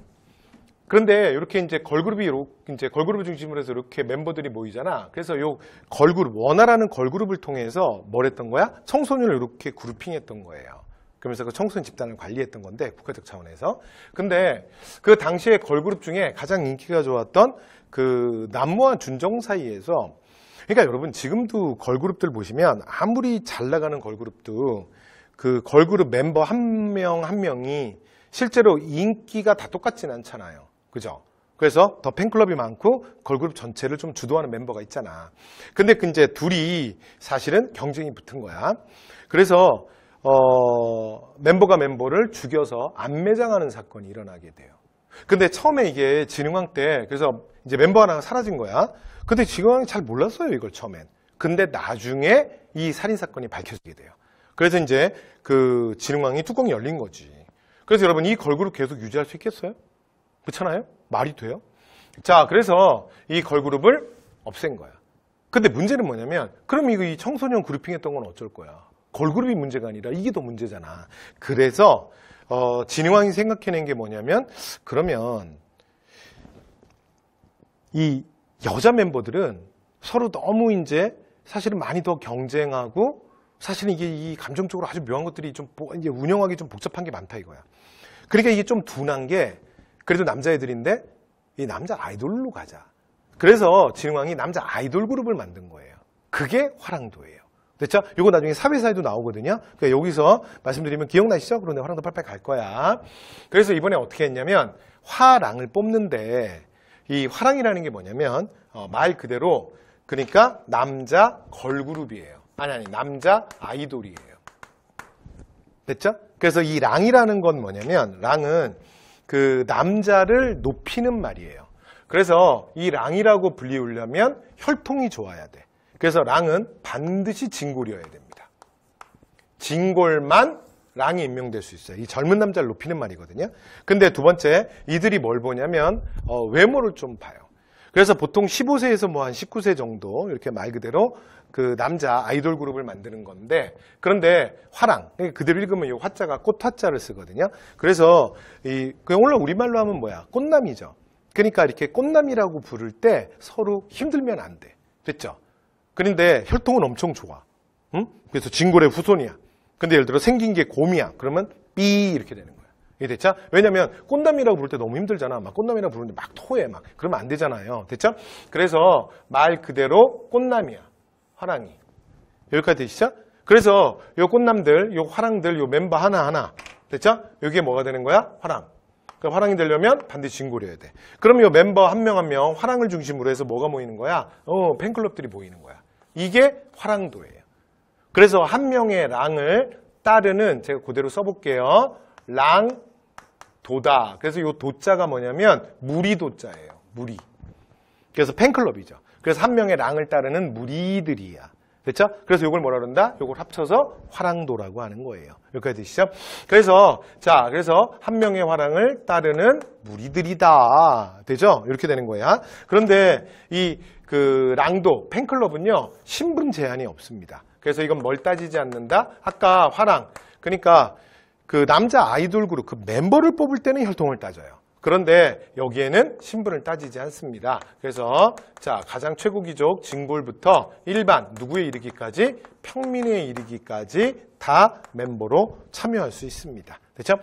그런데 이렇게 이제 걸그룹이 이제 걸그룹을 중심으로 해서 이렇게 멤버들이 모이잖아. 그래서 요 걸그룹 원화라는 걸그룹을 통해서 뭘 했던 거야? 청소년을 이렇게 그룹핑했던 거예요. 그러면서 그 청소년 집단을 관리했던 건데 국가적 차원에서. 근데 그 당시에 걸그룹 중에 가장 인기가 좋았던 그남모한 준정 사이에서 그러니까 여러분 지금도 걸그룹들 보시면 아무리 잘 나가는 걸그룹도 그 걸그룹 멤버 한 명한 한 명이 실제로 인기가 다 똑같진 않잖아요. 그죠? 그래서 더 팬클럽이 많고 걸그룹 전체를 좀 주도하는 멤버가 있잖아. 근데 그 이제 둘이 사실은 경쟁이 붙은 거야. 그래서 어, 멤버가 멤버를 죽여서 안 매장하는 사건이 일어나게 돼요. 근데 처음에 이게 진흥왕 때 그래서 이제 멤버 하나가 사라진 거야. 근데 진흥왕이 잘 몰랐어요 이걸 처음엔. 근데 나중에 이 살인 사건이 밝혀지게 돼요. 그래서 이제 그 진흥왕이 뚜껑이 열린 거지. 그래서 여러분 이 걸그룹 계속 유지할 수 있겠어요? 그렇잖아요? 말이 돼요? 자, 그래서 이 걸그룹을 없앤 거야. 근데 문제는 뭐냐면 그럼 이거 이 청소년 그룹핑 했던 건 어쩔 거야. 걸그룹이 문제가 아니라 이게 더 문제잖아. 그래서 어, 진흥왕이 생각해낸 게 뭐냐면 그러면 이 여자 멤버들은 서로 너무 이제 사실은 많이 더 경쟁하고 사실은 이게 이 감정적으로 아주 묘한 것들이 좀 운영하기 좀 복잡한 게 많다 이거야. 그러니까 이게 좀 둔한 게 그래도 남자애들인데 이 남자 아이돌로 가자. 그래서 진흥왕이 남자 아이돌 그룹을 만든 거예요. 그게 화랑도예요. 됐죠? 이거 나중에 사회사에도 나오거든요. 그러니까 여기서 말씀드리면 기억나시죠? 그런데 화랑도 팔팔 갈 거야. 그래서 이번에 어떻게 했냐면 화랑을 뽑는데 이 화랑이라는 게 뭐냐면 어, 말 그대로 그러니까 남자 걸그룹이에요. 아니 아니 남자 아이돌이에요. 됐죠? 그래서 이 랑이라는 건 뭐냐면 랑은 그 남자를 높이는 말이에요. 그래서 이 랑이라고 불리우려면 혈통이 좋아야 돼. 그래서 랑은 반드시 진골이어야 됩니다. 진골만 랑이 임명될 수 있어요. 이 젊은 남자를 높이는 말이거든요. 근데 두 번째, 이들이 뭘 보냐면 어, 외모를 좀 봐요. 그래서 보통 15세에서 뭐 한 19세 정도 이렇게 말 그대로 그 남자 아이돌 그룹을 만드는 건데 그런데 화랑 그대로 읽으면 이 화자가 꽃화자를 쓰거든요. 그래서 이 그냥 원래 우리말로 하면 뭐야 꽃남이죠. 그러니까 이렇게 꽃남이라고 부를 때 서로 힘들면 안 돼. 됐죠? 그런데 혈통은 엄청 좋아. 응? 그래서 진골의 후손이야. 근데 예를 들어 생긴 게 곰이야. 그러면 삐 이렇게 되는 거야. 이게 됐죠? 왜냐면 꽃남이라고 부를 때 너무 힘들잖아. 막 꽃남이라고 부르는데 막 토해 막 그러면 안 되잖아요. 됐죠? 그래서 말 그대로 꽃남이야. 화랑이. 여기까지 되시죠? 그래서 요 꽃남들, 요 화랑들, 요 멤버 하나하나 됐죠? 여기에 뭐가 되는 거야? 화랑. 그 화랑이 되려면 반드시 진고를 야 돼. 그럼 요 멤버 한명 한명 한 명 화랑을 중심으로 해서 뭐가 모이는 거야? 어, 팬클럽들이 모이는 거야. 이게 화랑도예요. 그래서 한 명의 랑을 따르는 제가 그대로 써볼게요. 랑, 도다. 그래서 요 도자가 뭐냐면 무리 도자예요. 무리. 그래서 팬클럽이죠. 그래서 한 명의 랑을 따르는 무리들이야. 그렇죠? 그래서 이걸 뭐라 그런다? 이걸 합쳐서 화랑도라고 하는 거예요. 여기까지 되시죠? 그래서 자, 그래서 한 명의 화랑을 따르는 무리들이다. 되죠? 이렇게 되는 거야. 그런데 이 그 랑도 팬클럽은요. 신분 제한이 없습니다. 그래서 이건 뭘 따지지 않는다. 아까 화랑 그러니까 그 남자 아이돌 그룹 그 멤버를 뽑을 때는 혈통을 따져요. 그런데 여기에는 신분을 따지지 않습니다. 그래서 자 가장 최고 귀족 징골부터 일반 누구에 이르기까지 평민에 이르기까지 다 멤버로 참여할 수 있습니다. 그렇죠?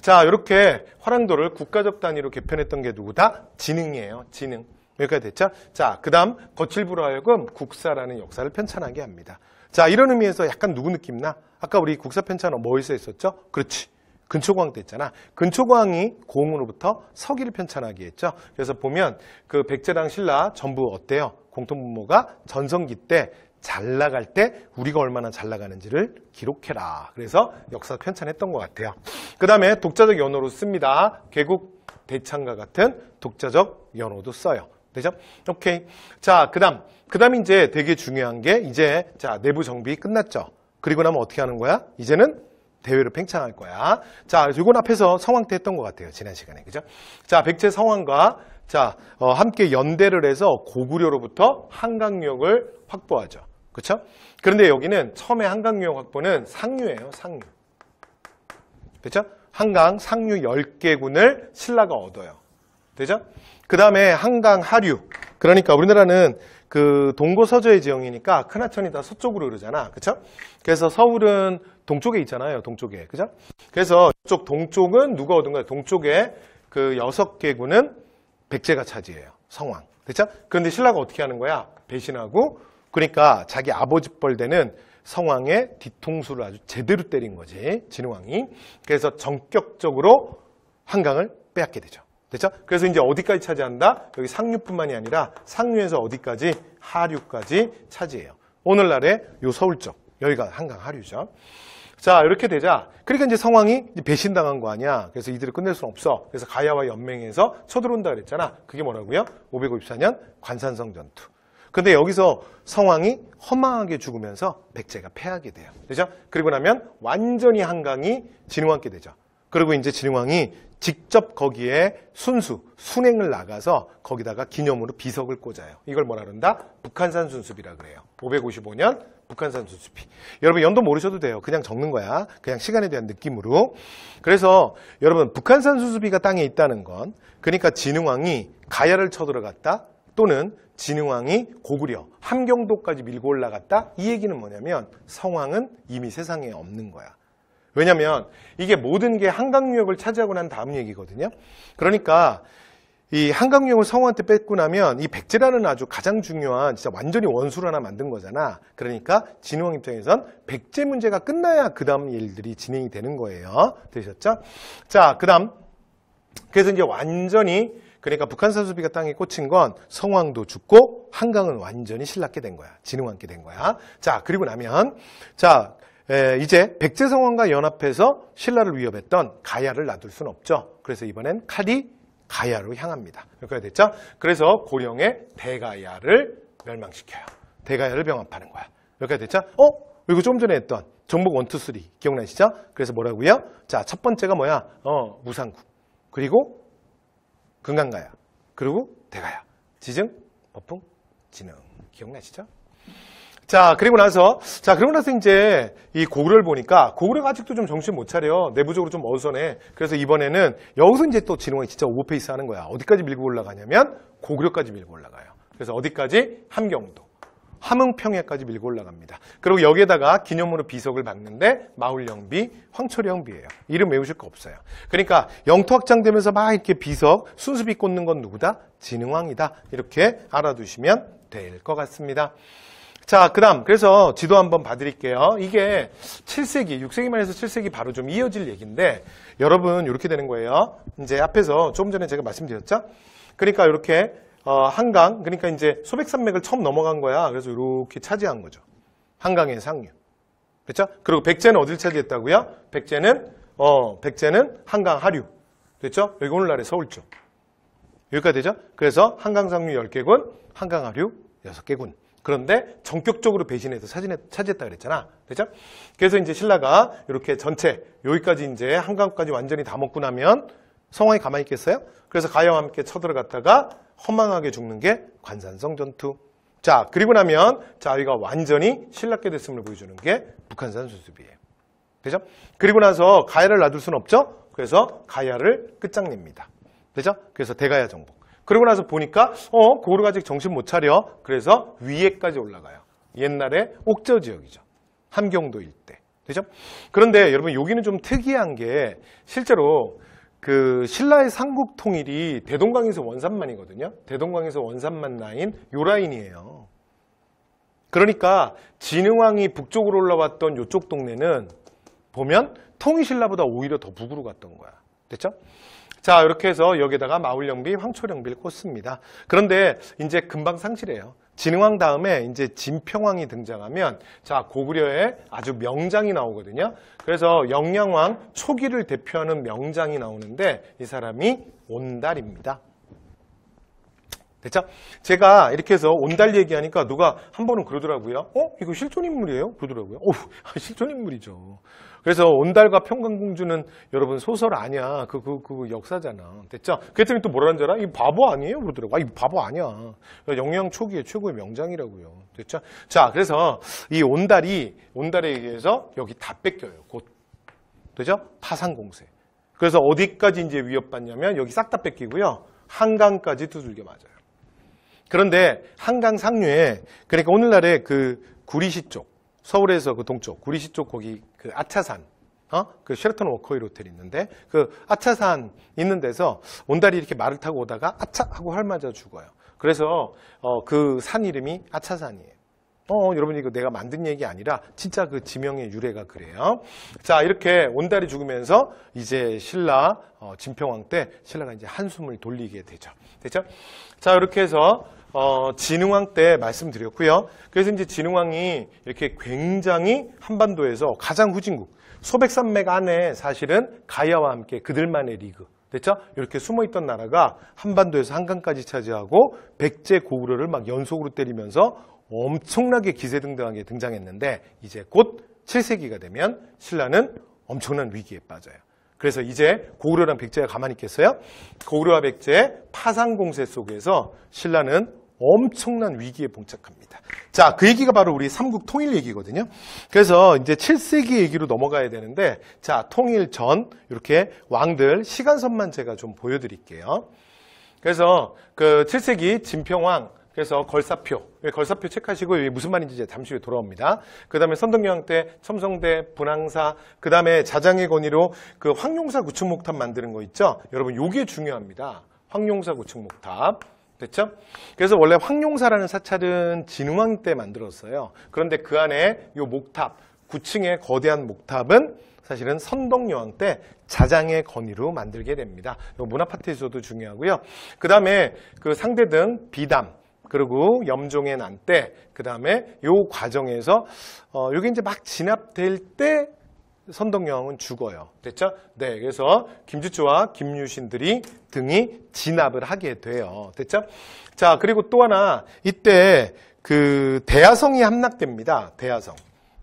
자 이렇게 화랑도를 국가적 단위로 개편했던 게 누구다? 지능이에요 지능. 여기까지 됐죠? 자, 그 다음 거칠부로 하여금 국사라는 역사를 편찬하게 합니다. 자, 이런 의미에서 약간 누구 느낌 나? 아까 우리 국사 편찬은 뭐에서 했었죠? 그렇지. 근초광 때 있잖아. 근초광이 고음으로부터 서기를 편찬하게 했죠. 그래서 보면 그백제랑 신라 전부 어때요? 공통분모가 전성기 때 잘 나갈 때 우리가 얼마나 잘 나가는지를 기록해라. 그래서 역사 편찬했던 것 같아요. 그 다음에 독자적 연호로 씁니다. 개국 대창과 같은 독자적 연호도 써요. 되죠? 오케이. 자, 그 다음. 그 다음 이제 되게 중요한 게 이제 자 내부 정비 끝났죠. 그리고 나면 어떻게 하는 거야? 이제는 대회로 팽창할 거야. 자, 이건 앞에서 성황 때 했던 것 같아요. 지난 시간에. 그죠? 자, 백제 성황과 자, 어, 함께 연대를 해서 고구려로부터 한강유역을 확보하죠. 그쵸 그런데 여기는 처음에 한강유역 확보는 상류예요. 상류. 그렇죠? 한강 상류 10개 군을 신라가 얻어요. 되죠? 그 다음에 한강 하류. 그러니까 우리나라는 그 동고서저의 지형이니까 큰하천이 다 서쪽으로 흐르잖아. 그쵸 그래서 서울은 동쪽에 있잖아요. 동쪽에. 그죠? 그래서 이쪽 동쪽은 누가 얻은 거예요? 동쪽에 그 여섯 개군은 백제가 차지해요. 성왕. 그죠? 그런데 신라가 어떻게 하는 거야? 배신하고 그러니까 자기 아버지 뻘되는 성왕의 뒤통수를 아주 제대로 때린 거지. 진흥왕이. 그래서 전격적으로 한강을 빼앗게 되죠. 됐죠? 그래서 이제 어디까지 차지한다? 여기 상류뿐만이 아니라 상류에서 어디까지? 하류까지 차지해요. 오늘날의 요 서울 쪽. 여기가 한강 하류죠. 자 이렇게 되자 그러니까 이제 성왕이 배신당한 거 아니야 그래서 이들을 끝낼 수는 없어 그래서 가야와 연맹해서 쳐들어온다 그랬잖아 그게 뭐라고요? 554년 관산성 전투 근데 여기서 성왕이 허망하게 죽으면서 백제가 패하게 돼요 그렇죠 그리고 나면 완전히 한강이 진흥왕께 되죠 그리고 이제 진흥왕이 직접 거기에 순수, 순행을 나가서 거기다가 기념으로 비석을 꽂아요. 이걸 뭐라 그런다? 북한산 순수비라 그래요. 555년 북한산 수수피. 여러분 연도 모르셔도 돼요. 그냥 적는 거야. 그냥 시간에 대한 느낌으로. 그래서 여러분 북한산 수수비가 땅에 있다는 건 그러니까 진흥왕이 가야를 쳐들어갔다 또는 진흥왕이 고구려, 함경도까지 밀고 올라갔다 이 얘기는 뭐냐면 성왕은 이미 세상에 없는 거야. 왜냐면 이게 모든 게 한강 유역을 차지하고 난 다음 얘기거든요. 그러니까 이 한강용을 성우한테 뺏고 나면 이 백제라는 아주 가장 중요한 진짜 완전히 원수를 하나 만든 거잖아. 그러니까 진흥왕 입장에선 백제 문제가 끝나야 그 다음 일들이 진행이 되는 거예요. 되셨죠? 자, 그 다음. 그래서 이제 완전히 그러니까 북한 사수비가 땅에 꽂힌 건 성왕도 죽고 한강은 완전히 신라게된 거야. 진흥왕께 된 거야. 자, 그리고 나면 자, 에, 이제 백제성왕과 연합해서 신라를 위협했던 가야를 놔둘 순 없죠. 그래서 이번엔 칼이 가야로 향합니다. 여기까지 됐죠? 그래서 고령의 대가야를 멸망시켜요. 대가야를 병합하는 거야. 여기까지 됐죠? 어? 그리고 좀 전에 했던 종목 1, 2, 3 기억나시죠? 그래서 뭐라고요? 자, 첫 번째가 뭐야? 어, 무상국 그리고 금강가야. 그리고 대가야. 지증, 법풍, 지능. 기억나시죠? 자, 그리고 나서, 자, 그리고 나서 이제 이 고구려를 보니까 고구려가 아직도 좀 정신 못 차려. 내부적으로 좀어선해 그래서 이번에는 여기서 이제 또진흥왕이 진짜 오버페이스 하는 거야. 어디까지 밀고 올라가냐면 고구려까지 밀고 올라가요. 그래서 어디까지? 함경도. 함흥평야까지 밀고 올라갑니다. 그리고 여기에다가 기념으로 비석을 박는데 마을영비, 황철령비예요 이름 외우실 거 없어요. 그러니까 영토 확장되면서 막 이렇게 비석, 순수비 꽂는 건 누구다? 진흥왕이다. 이렇게 알아두시면 될 것 같습니다. 자, 그 다음, 그래서 지도 한번 봐드릴게요. 이게 7세기, 6세기만 해서 7세기 바로 좀 이어질 얘기인데, 여러분, 이렇게 되는 거예요. 이제 앞에서 조금 전에 제가 말씀드렸죠? 그러니까 이렇게, 어, 한강, 그러니까 이제 소백산맥을 처음 넘어간 거야. 그래서 이렇게 차지한 거죠. 한강의 상류. 그렇죠? 그리고 백제는 어딜 차지했다고요? 백제는, 어, 백제는 한강 하류. 됐죠? 여기 오늘날의 서울 쪽. 여기까지 되죠? 그래서 한강 상류 10개군, 한강 하류 6개군. 그런데 전격적으로 배신해서 사진에 차지했다 그랬잖아. 그죠? 그래서 이제 신라가 이렇게 전체 여기까지 이제 한강까지 완전히 다 먹고 나면 성왕이 가만히 있겠어요? 그래서 가야와 함께 쳐들어갔다가 허망하게 죽는 게 관산성 전투. 자, 그리고 나면 자, 여기가 완전히 신라께 됐음을 보여주는 게 북한산 수습이에요. 되죠? 그리고 나서 가야를 놔둘 수는 없죠? 그래서 가야를 끝장냅니다. 되죠? 그래서 대가야 정복. 그러고 나서 보니까 어 고구려가 아직 정신 못 차려 그래서 위에까지 올라가요 옛날에 옥저 지역이죠 함경도 일대 되죠? 그런데 여러분 여기는 좀 특이한 게 실제로 그 신라의 삼국 통일이 대동강에서 원산만이거든요 대동강에서 원산만 라인 요 라인이에요 그러니까 진흥왕이 북쪽으로 올라왔던 요쪽 동네는 보면 통일신라보다 오히려 더 북으로 갔던 거야 됐죠? 자 이렇게 해서 여기에다가 마을령비 황초령비를 꽂습니다. 그런데 이제 금방 상실해요. 진흥왕 다음에 이제 진평왕이 등장하면 자 고구려의 아주 명장이 나오거든요. 그래서 영양왕 초기를 대표하는 명장이 나오는데 이 사람이 온달입니다. 됐죠? 제가 이렇게 해서 온달 얘기하니까 누가 한 번은 그러더라고요. 어? 이거 실존 인물이에요? 그러더라고요. 오, 실존 인물이죠. 그래서 온달과 평강공주는 여러분 소설 아니야. 그, 그, 그 역사잖아. 됐죠? 그랬더니 또 뭐라는 줄 알아? 이 바보 아니에요? 그러더라고. 아, 이 바보 아니야. 영양 초기에 최고의 명장이라고요. 됐죠? 자, 그래서 이 온달이, 온달에 의해서 여기 다 뺏겨요. 곧. 되죠? 파상공세. 그래서 어디까지 이제 위협받냐면 여기 싹 다 뺏기고요. 한강까지 두들겨 맞아요. 그런데 한강 상류에 그러니까 오늘날의 그 구리시 쪽 서울에서 그 동쪽 구리시 쪽 거기 그 아차산 어? 그 쉐라톤 워커힐 호텔 이 있는데 그 아차산 있는 데서 온달이 이렇게 말을 타고 오다가 아차 하고 활 맞아 죽어요. 그래서 어, 그산 이름이 아차산이에요. 어, 여러분 이거 내가 만든 얘기 아니라 진짜 그 지명의 유래가 그래요. 자, 이렇게 온달이 죽으면서 이제 신라 어, 진평왕 때 신라가 이제 한숨을 돌리게 되죠. 됐죠? 자, 이렇게 해서 어, 진흥왕 때 말씀드렸고요. 그래서 이제 진흥왕이 이렇게 굉장히 한반도에서 가장 후진국 소백산맥 안에 사실은 가야와 함께 그들만의 리그 됐죠? 이렇게 숨어있던 나라가 한반도에서 한강까지 차지하고 백제 고구려를 막 연속으로 때리면서 엄청나게 기세등등하게 등장했는데 이제 곧 7세기가 되면 신라는 엄청난 위기에 빠져요. 그래서 이제 고구려랑 백제가 가만히 있겠어요? 고구려와 백제의 파상공세 속에서 신라는 엄청난 위기에 봉착합니다. 자, 그 얘기가 바로 우리 삼국 통일 얘기거든요. 그래서 이제 7세기 얘기로 넘어가야 되는데, 자, 통일 전, 이렇게 왕들 시간선만 제가 좀 보여드릴게요. 그래서 그 7세기 진평왕, 그래서 걸사표, 예, 걸사표 체크하시고 무슨 말인지 이제 잠시 후에 돌아옵니다. 그 다음에 선덕여왕 때 첨성대, 분황사, 그 다음에 자장의 권위로 그 황룡사 구축목탑 만드는 거 있죠? 여러분 요게 중요합니다. 황룡사 구축목탑. 됐죠? 그래서 원래 황룡사라는 사찰은 진흥왕 때 만들었어요. 그런데 그 안에 이 목탑, 9층의 거대한 목탑은 사실은 선덕여왕 때 자장의 건의로 만들게 됩니다. 문화파트에서도 중요하고요. 그 다음에 그 상대등 비담, 그리고 염종의 난때, 그 다음에 요 과정에서 어, 요게 이제 막 진압될 때 선덕여왕은 죽어요. 됐죠? 네, 그래서 김주추와 김유신들이 등이 진압을 하게 돼요. 됐죠? 자, 그리고 또 하나 이때 그 대야성이 함락됩니다. 대야성.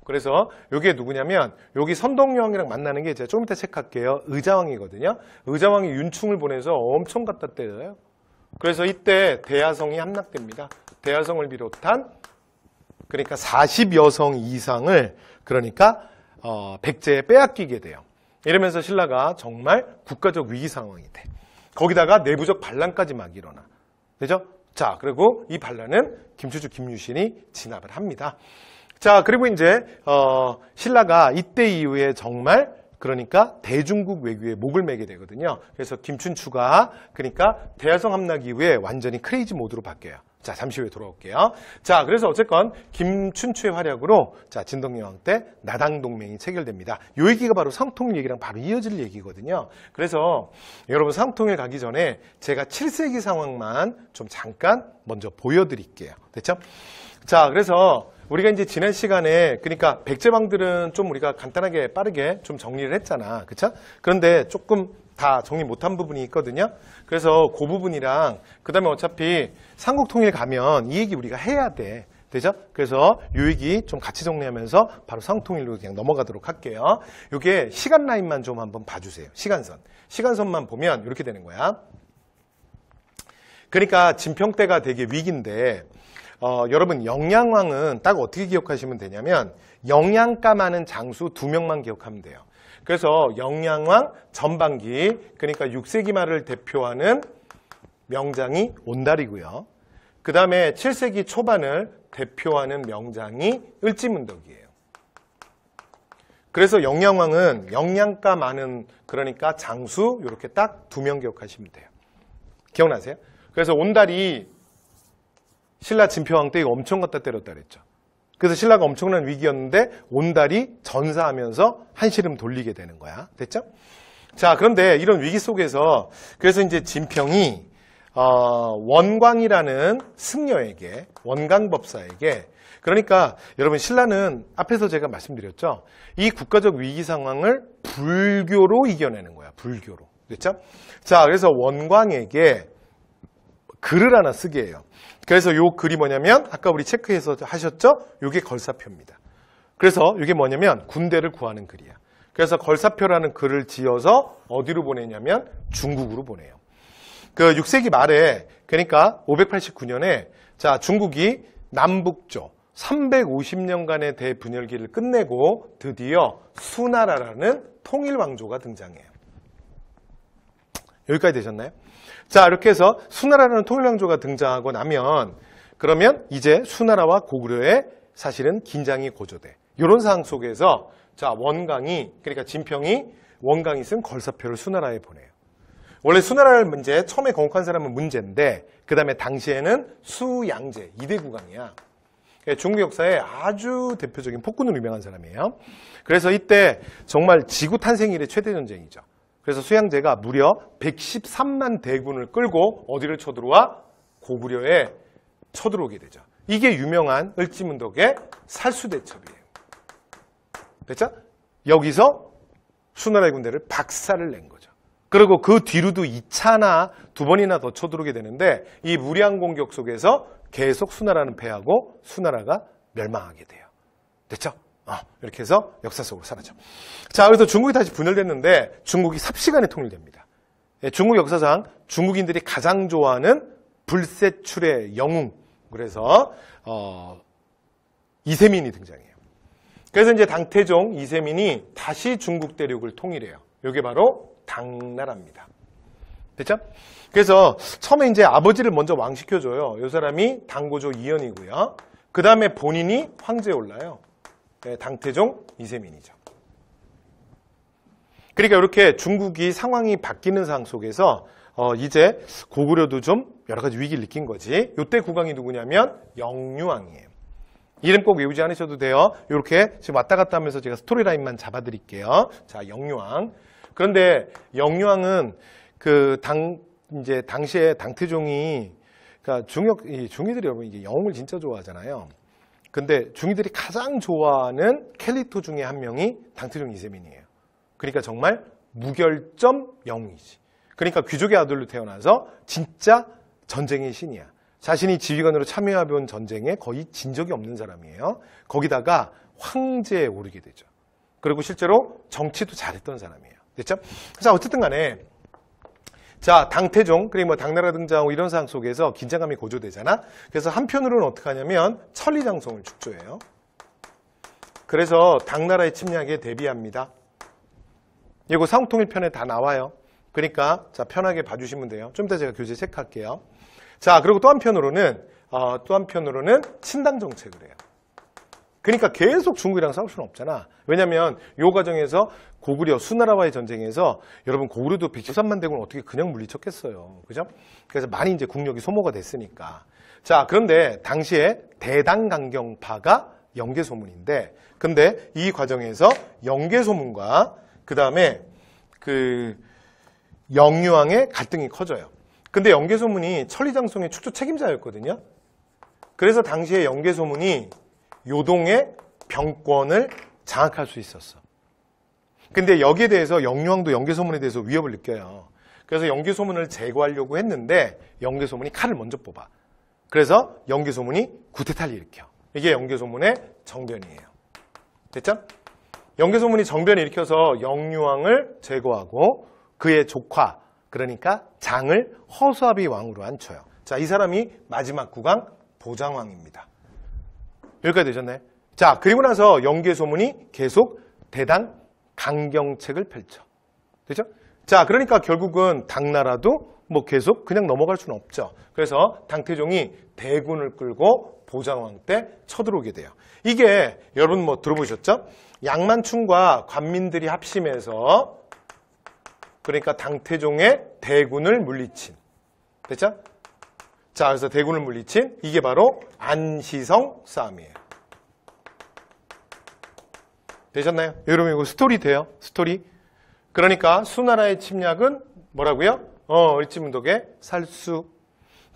그래서 여기에 누구냐면 여기 선덕여왕이랑 만나는 게 제가 좀 이따 체크할게요. 의자왕이거든요. 의자왕이 윤충을 보내서 엄청 갖다 때려요. 그래서 이때 대야성이 함락됩니다. 대야성을 비롯한 그러니까 40여성 이상을 그러니까 어, 백제에 빼앗기게 돼요. 이러면서 신라가 정말 국가적 위기 상황이 돼. 거기다가 내부적 반란까지 막 일어나. 되죠? 자, 그리고 이 반란은 김추주, 김유신이 진압을 합니다. 자, 그리고 이제 어, 신라가 이때 이후에 정말 그러니까 대중국 외교에 목을 매게 되거든요. 그래서 김춘추가 그러니까 대야성 함락 이후에 완전히 크레이지 모드로 바뀌어요. 자, 잠시 후에 돌아올게요. 자, 그래서 어쨌건 김춘추의 활약으로 자, 진동여왕때 나당 동맹이 체결됩니다. 요 얘기가 바로 상통 얘기랑 바로 이어질 얘기거든요. 그래서 여러분 상통에 가기 전에 제가 7세기 상황만 좀 잠깐 먼저 보여드릴게요. 됐죠? 자, 그래서 우리가 이제 지난 시간에 그러니까 백제방들은 좀 우리가 간단하게 빠르게 좀 정리를 했잖아. 그쵸? 그런데 조금 다 정리 못한 부분이 있거든요. 그래서 그 부분이랑 그 다음에 어차피 삼국통일 가면 이 얘기 우리가 해야 돼. 되죠? 그래서 요 얘기 좀 같이 정리하면서 바로 상통일로 그냥 넘어가도록 할게요. 요게 시간 라인만 좀 한번 봐주세요. 시간선. 시간선만 보면 이렇게 되는 거야. 그러니까 진평 때가 되게 위기인데 어, 여러분 영양왕은 딱 어떻게 기억하시면 되냐면 영양가 많은 장수 두 명만 기억하면 돼요. 그래서 영양왕 전반기 그러니까 6세기 말을 대표하는 명장이 온달이고요. 그 다음에 7세기 초반을 대표하는 명장이 을지문덕이에요. 그래서 영양왕은 영양가 많은 그러니까 장수 이렇게 딱 두 명 기억하시면 돼요. 기억나세요? 그래서 온달이 신라 진표왕 때 이거 엄청 갖다 때렸다 그랬죠. 그래서 신라가 엄청난 위기였는데 온달이 전사하면서 한시름 돌리게 되는 거야. 됐죠? 자, 그런데 이런 위기 속에서 그래서 이제 진평이 어, 원광이라는 승려에게 원광법사에게 그러니까 여러분 신라는 앞에서 제가 말씀드렸죠. 이 국가적 위기 상황을 불교로 이겨내는 거야. 불교로. 됐죠? 자, 그래서 원광에게 글을 하나 쓰게 해요. 그래서 요 글이 뭐냐면 아까 우리 체크해서 하셨죠? 요게 걸사표입니다. 그래서 이게 뭐냐면 군대를 구하는 글이야. 그래서 걸사표라는 글을 지어서 어디로 보내냐면 중국으로 보내요. 그 6세기 말에 그러니까 589년에 자 중국이 남북조 350년간의 대분열기를 끝내고 드디어 수나라라는 통일왕조가 등장해요. 여기까지 되셨나요? 자 이렇게 해서 수나라라는 통일왕조가 등장하고 나면 그러면 이제 수나라와 고구려의 사실은 긴장이 고조돼 이런 상황 속에서 자 원강이 그러니까 진평이 원강이 쓴 걸사표를 수나라에 보내요 원래 수나라를 문제 처음에 건국한 사람은 문제인데 그 다음에 당시에는 수양제 이대 국왕이야 예, 중국 역사에 아주 대표적인 폭군으로 유명한 사람이에요 그래서 이때 정말 지구 탄생 일의 최대 전쟁이죠 그래서 수양제가 무려 113만 대군을 끌고 어디를 쳐들어와? 고구려에 쳐들어오게 되죠. 이게 유명한 을지문덕의 살수대첩이에요. 됐죠? 여기서 수나라의 군대를 박살을 낸 거죠. 그리고 그 뒤로도 2차나 두 번이나 더 쳐들어오게 되는데 이무량 공격 속에서 계속 수나라는 패하고 수나라가 멸망하게 돼요. 됐죠? 아, 이렇게 해서 역사 속으로 사라져. 자, 그래서 중국이 다시 분열됐는데 중국이 삽시간에 통일됩니다. 예, 중국 역사상 중국인들이 가장 좋아하는 불세출의 영웅. 그래서 어, 이세민이 등장해요. 그래서 이제 당태종 이세민이 다시 중국 대륙을 통일해요. 이게 바로 당나라입니다. 됐죠? 그래서 처음에 이제 아버지를 먼저 왕시켜줘요. 이 사람이 당고조 이현이고요. 그 다음에 본인이 황제에 올라요. 네, 당태종, 이세민이죠. 그러니까 이렇게 중국이 상황이 바뀌는 상황 속에서 어 이제 고구려도 좀 여러 가지 위기를 느낀 거지. 이때 국왕이 누구냐면 영유왕이에요. 이름 꼭 외우지 않으셔도 돼요. 이렇게 지금 왔다 갔다 하면서 제가 스토리라인만 잡아드릴게요. 자, 영유왕. 그런데 영유왕은 그 당 이제 당시에 당태종이 그러니까 중역 중이들이 여러분 이게 영웅을 진짜 좋아하잖아요. 근데 중이들이 가장 좋아하는 캘리토 중에 한 명이 당태종 이세민이에요. 그러니까 정말 무결점 영웅이지. 그러니까 귀족의 아들로 태어나서 진짜 전쟁의 신이야. 자신이 지휘관으로 참여해본 전쟁에 거의 진 적이 없는 사람이에요. 거기다가 황제에 오르게 되죠. 그리고 실제로 정치도 잘했던 사람이에요. 됐죠? 자, 어쨌든 간에 자, 당태종, 그리고 뭐 당나라 등장 하고 이런 상황 속에서 긴장감이 고조되잖아. 그래서 한편으로는 어떻게 하냐면 천리장성을 축조해요. 그래서 당나라의 침략에 대비합니다. 이거 상통일 편에 다 나와요. 그러니까 자 편하게 봐주시면 돼요. 좀 이따 제가 교재 체크할게요. 자 그리고 또 한편으로는 어, 또 한편으로는 친당 정책을 해요. 그러니까 계속 중국이랑 싸울 수는 없잖아. 왜냐하면 이 과정에서 고구려 수나라와의 전쟁에서 여러분 고구려도 113만 대군을 어떻게 그냥 물리쳤겠어요. 그죠? 그래서 많이 이제 국력이 소모가 됐으니까. 자 그런데 당시에 대당강경파가 영계소문인데 근데 이 과정에서 영계소문과 그 다음에 그 영유왕의 갈등이 커져요. 근데 영계소문이 천리장성의 축조 책임자였거든요. 그래서 당시에 영계소문이 요동의 병권을 장악할 수 있었어. 근데 여기에 대해서 영유왕도 영계소문에 대해서 위협을 느껴요. 그래서 영계소문을 제거하려고 했는데 영계소문이 칼을 먼저 뽑아. 그래서 영계소문이 구태탈을 일으켜. 이게 영계소문의 정변이에요. 됐죠? 영계소문이 정변을 일으켜서 영유왕을 제거하고 그의 조카, 그러니까 장을 허수아비 왕으로 앉혀요. 자, 이 사람이 마지막 국왕 보장왕입니다. 여기까지 되셨나요? 자, 그리고 나서 영계 소문이 계속 대단 강경책을 펼쳐. 되죠? 자, 그러니까 결국은 당나라도 뭐 계속 그냥 넘어갈 수는 없죠. 그래서 당태종이 대군을 끌고 보장왕 때 쳐들어오게 돼요. 이게 여러분 뭐 들어보셨죠? 양만춘과 관민들이 합심해서 그러니까 당태종의 대군을 물리친. 됐죠? 자, 그래서 대군을 물리친 이게 바로 안시성 싸움이에요. 되셨나요? 여러분 이거 스토리 돼요? 스토리. 그러니까 수나라의 침략은 뭐라고요? 어, 을지문덕의 살수.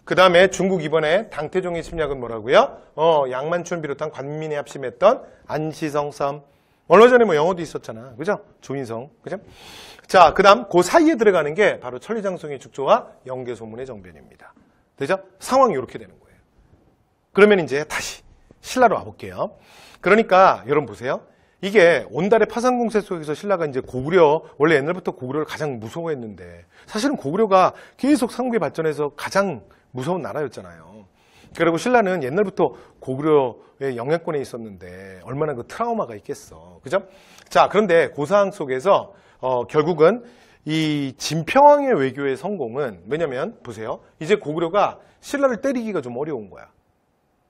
그 다음에 중국 이번에 당태종의 침략은 뭐라고요? 어, 양만춘 비롯한 관민에 합심했던 안시성 싸움. 얼마 전에 뭐 영어도 있었잖아. 그죠? 조인성. 그죠? 자, 그 다음, 그 사이에 들어가는 게 바로 천리장성의 축조와 영계소문의 정변입니다. 되죠? 상황이 이렇게 되는 거예요. 그러면 이제 다시 신라로 와볼게요. 그러니까 여러분 보세요. 이게 온달의 파상공세 속에서 신라가 이제 고구려 원래 옛날부터 고구려를 가장 무서워했는데 사실은 고구려가 계속 상국의 발전에서 가장 무서운 나라였잖아요. 그리고 신라는 옛날부터 고구려의 영향권에 있었는데 얼마나 그 트라우마가 있겠어. 그죠? 자, 그런데 고상항 속에서 어, 결국은 이 진평왕의 외교의 성공은 왜냐면 보세요. 이제 고구려가 신라를 때리기가 좀 어려운 거야.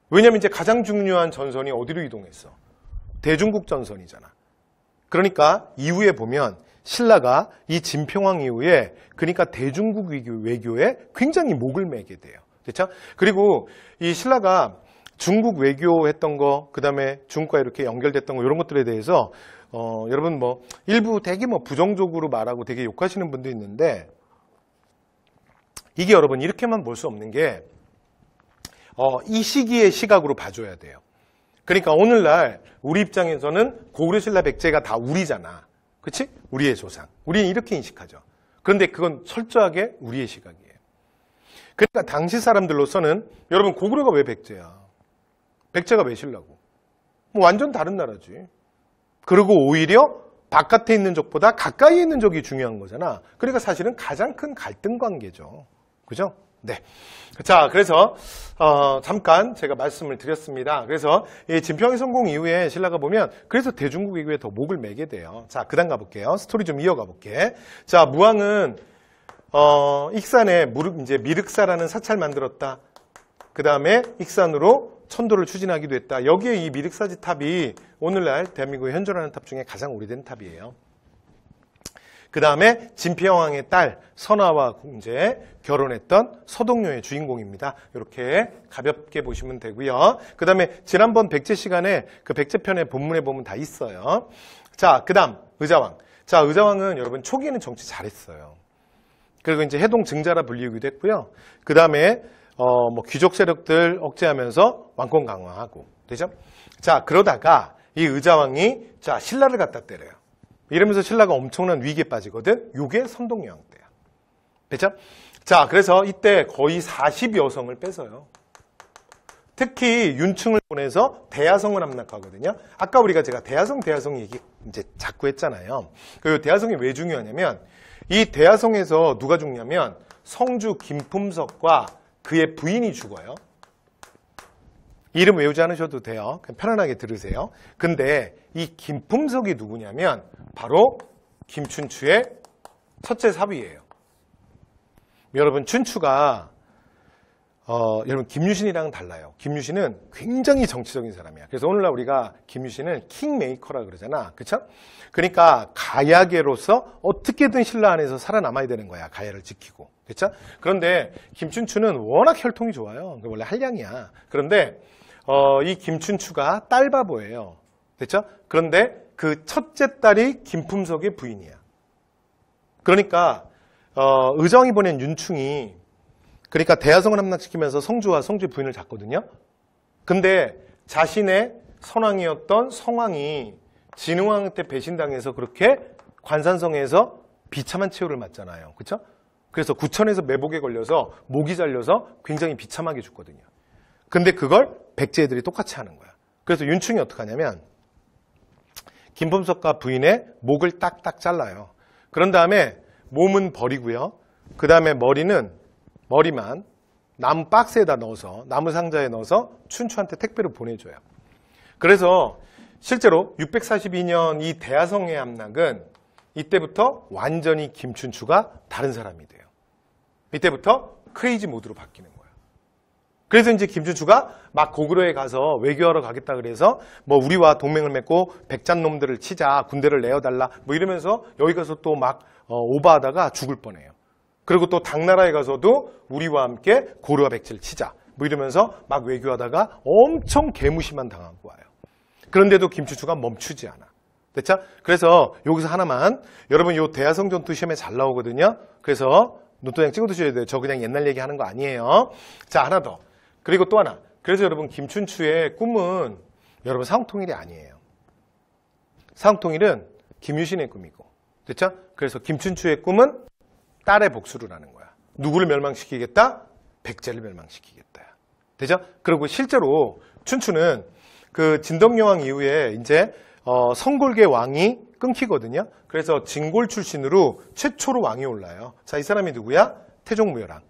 왜냐면 이제 가장 중요한 전선이 어디로 이동했어? 대중국 전선이잖아. 그러니까 이후에 보면 신라가 이 진평왕 이후에 그러니까 대중국 외교, 에 굉장히 목을 매게 돼요. 그렇죠? 그리고 이 신라가 중국 외교했던 거, 그 다음에 중국과 이렇게 연결됐던 거 이런 것들에 대해서 어, 여러분 뭐 일부 되게 뭐 부정적으로 말하고 되게 욕하시는 분도 있는데 이게 여러분 이렇게만 볼 수 없는 게 어, 이 시기의 시각으로 봐줘야 돼요. 그러니까 오늘날 우리 입장에서는 고구려 신라 백제가 다 우리잖아. 그치? 우리의 조상. 우리는 이렇게 인식하죠. 그런데 그건 철저하게 우리의 시각이에요. 그러니까 당시 사람들로서는 여러분 고구려가 왜 백제야? 백제가 왜 신라고? 뭐 완전 다른 나라지. 그리고 오히려 바깥에 있는 적보다 가까이 있는 적이 중요한 거잖아. 그러니까 사실은 가장 큰 갈등 관계죠. 그죠? 네. 자, 그래서 어, 잠깐 제가 말씀을 드렸습니다. 그래서 이 진평의 성공 이후에 신라가 보면 그래서 대중국 이후에 더 목을 매게 돼요. 자, 그다음 가볼게요. 스토리 좀 이어가 볼게. 자, 무왕은 어, 익산에 무륵 이제 미륵사라는 사찰 만들었다. 그 다음에 익산으로 천도를 추진하기도 했다. 여기에 이 미륵사지 탑이 오늘날 대한민국의 현존하는 탑 중에 가장 오래된 탑이에요. 그 다음에 진피여왕의 딸선화와 공제 결혼했던 서동료의 주인공입니다. 이렇게 가볍게 보시면 되고요. 그 다음에 지난번 백제 시간에 그 백제편의 본문에 보면 다 있어요. 자, 그 다음 의자왕. 자, 의자왕은 여러분 초기에는 정치 잘했어요. 그리고 이제 해동 증자라 불리기도 했고요. 그 다음에 어, 뭐 귀족 세력들 억제하면서 왕권 강화하고 되죠? 자, 그러다가 이 의자왕이 자 신라를 갖다 때려요. 이러면서 신라가 엄청난 위기에 빠지거든. 요게 선동여왕 때야. 그죠? 자 그래서 이때 거의 40여 성을 뺏어요. 특히 윤충을 보내서 대야성을 함락하거든요. 아까 우리가 제가 대야성 대야성 얘기 이제 자꾸 했잖아요. 그 대야성이 왜 중요하냐면 이 대야성에서 누가 죽냐면 성주 김품석과 그의 부인이 죽어요. 이름 외우지 않으셔도 돼요. 그냥 편안하게 들으세요. 근데 이 김품석이 누구냐면 바로 김춘추의 첫째 사비예요. 여러분 춘추가 어, 여러분 김유신이랑 달라요. 김유신은 굉장히 정치적인 사람이야. 그래서 오늘날 우리가 김유신을 킹메이커라 그러잖아. 그렇죠? 그러니까 가야계로서 어떻게든 신라 안에서 살아남아야 되는 거야. 가야를 지키고. 그렇죠? 그런데 김춘추는 워낙 혈통이 좋아요. 원래 한량이야. 그런데 어, 이 김춘추가 딸바보예요. 됐죠? 그런데 그 첫째 딸이 김품석의 부인이야. 그러니까 어, 의정이 보낸 윤충이 그러니까 대하성을 함락시키면서 성주와 성주의 부인을 잡거든요. 근데 자신의 선왕이었던 성왕이 진흥왕 때 배신당해서 그렇게 관산성에서 비참한 최후를 맞잖아요. 그렇죠? 그래서 구천에서 매복에 걸려서 목이 잘려서 굉장히 비참하게 죽거든요. 근데 그걸 백제 애들이 똑같이 하는 거야. 그래서 윤충이 어떡 하냐면 김범석과 부인의 목을 딱딱 잘라요. 그런 다음에 몸은 버리고요. 그 다음에 머리는 머리만 나무 박스에다 넣어서 나무 상자에 넣어서 춘추한테 택배로 보내줘요. 그래서 실제로 642년 이 대하성의 암락은 이때부터 완전히 김춘추가 다른 사람이 돼요. 이때부터 크레이지 모드로 바뀌는 거예요. 그래서 이제 김주추가 막 고구려에 가서 외교하러 가겠다 그래서 뭐 우리와 동맹을 맺고 백잔놈들을 치자 군대를 내어달라 뭐 이러면서 여기 가서 또 막 어, 오바하다가 죽을 뻔해요. 그리고 또 당나라에 가서도 우리와 함께 고려와 백제를 치자 뭐 이러면서 막 외교하다가 엄청 개무시만 당하고 와요. 그런데도 김추추가 멈추지 않아. 됐죠? 그래서 여기서 하나만 여러분 요 대하성 전투 시험에 잘 나오거든요. 그래서 눈도장 찍어 두셔야 돼요. 저 그냥 옛날 얘기하는 거 아니에요. 자 하나 더. 그리고 또 하나. 그래서 여러분 김춘추의 꿈은 여러분 상통일이 아니에요. 상통일은 김유신의 꿈이고. 됐죠? 그래서 김춘추의 꿈은 딸의 복수를하는 거야. 누구를 멸망시키겠다? 백제를 멸망시키겠다. 되죠? 그리고 실제로 춘추는 그 진덕여왕 이후에 이제 어, 성골계 왕이 끊기거든요. 그래서 진골 출신으로 최초로 왕이 올라요. 자, 이 사람이 누구야? 태종무열왕.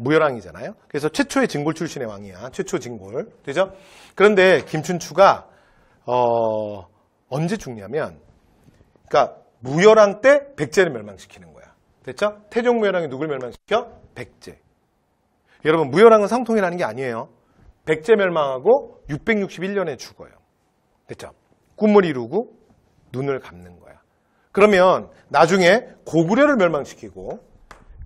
무열왕이잖아요. 그래서 최초의 진골 출신의 왕이야. 최초 진골. 되죠? 그런데 김춘추가 어, 언제 죽냐면 그러니까 무열왕 때 백제를 멸망시키는 거야. 됐죠? 태종 무열왕이 누굴 멸망시켜? 백제. 여러분 무열왕은 상통이라는 게 아니에요. 백제 멸망하고 661년에 죽어요. 됐죠? 꿈을 이루고 눈을 감는 거야. 그러면 나중에 고구려를 멸망시키고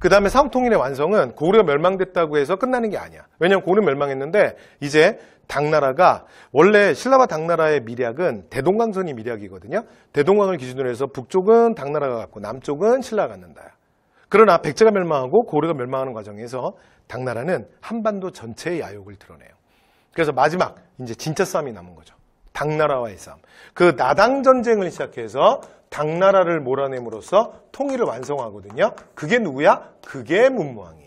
그 다음에 사후통일의 완성은 고구려가 멸망됐다고 해서 끝나는 게 아니야. 왜냐하면 고구려 멸망했는데 이제 당나라가 원래 신라와 당나라의 미략은 대동강선이 미략이거든요. 대동강을 기준으로 해서 북쪽은 당나라가 갖고 남쪽은 신라가 갖는다. 그러나 백제가 멸망하고 고구려가 멸망하는 과정에서 당나라는 한반도 전체의 야욕을 드러내요. 그래서 마지막 이제 진짜 싸움이 남은 거죠. 당나라와의 싸움. 그 나당 전쟁을 시작해서 당나라를 몰아냄으로써 통일을 완성하거든요. 그게 누구야? 그게 문무왕이에요.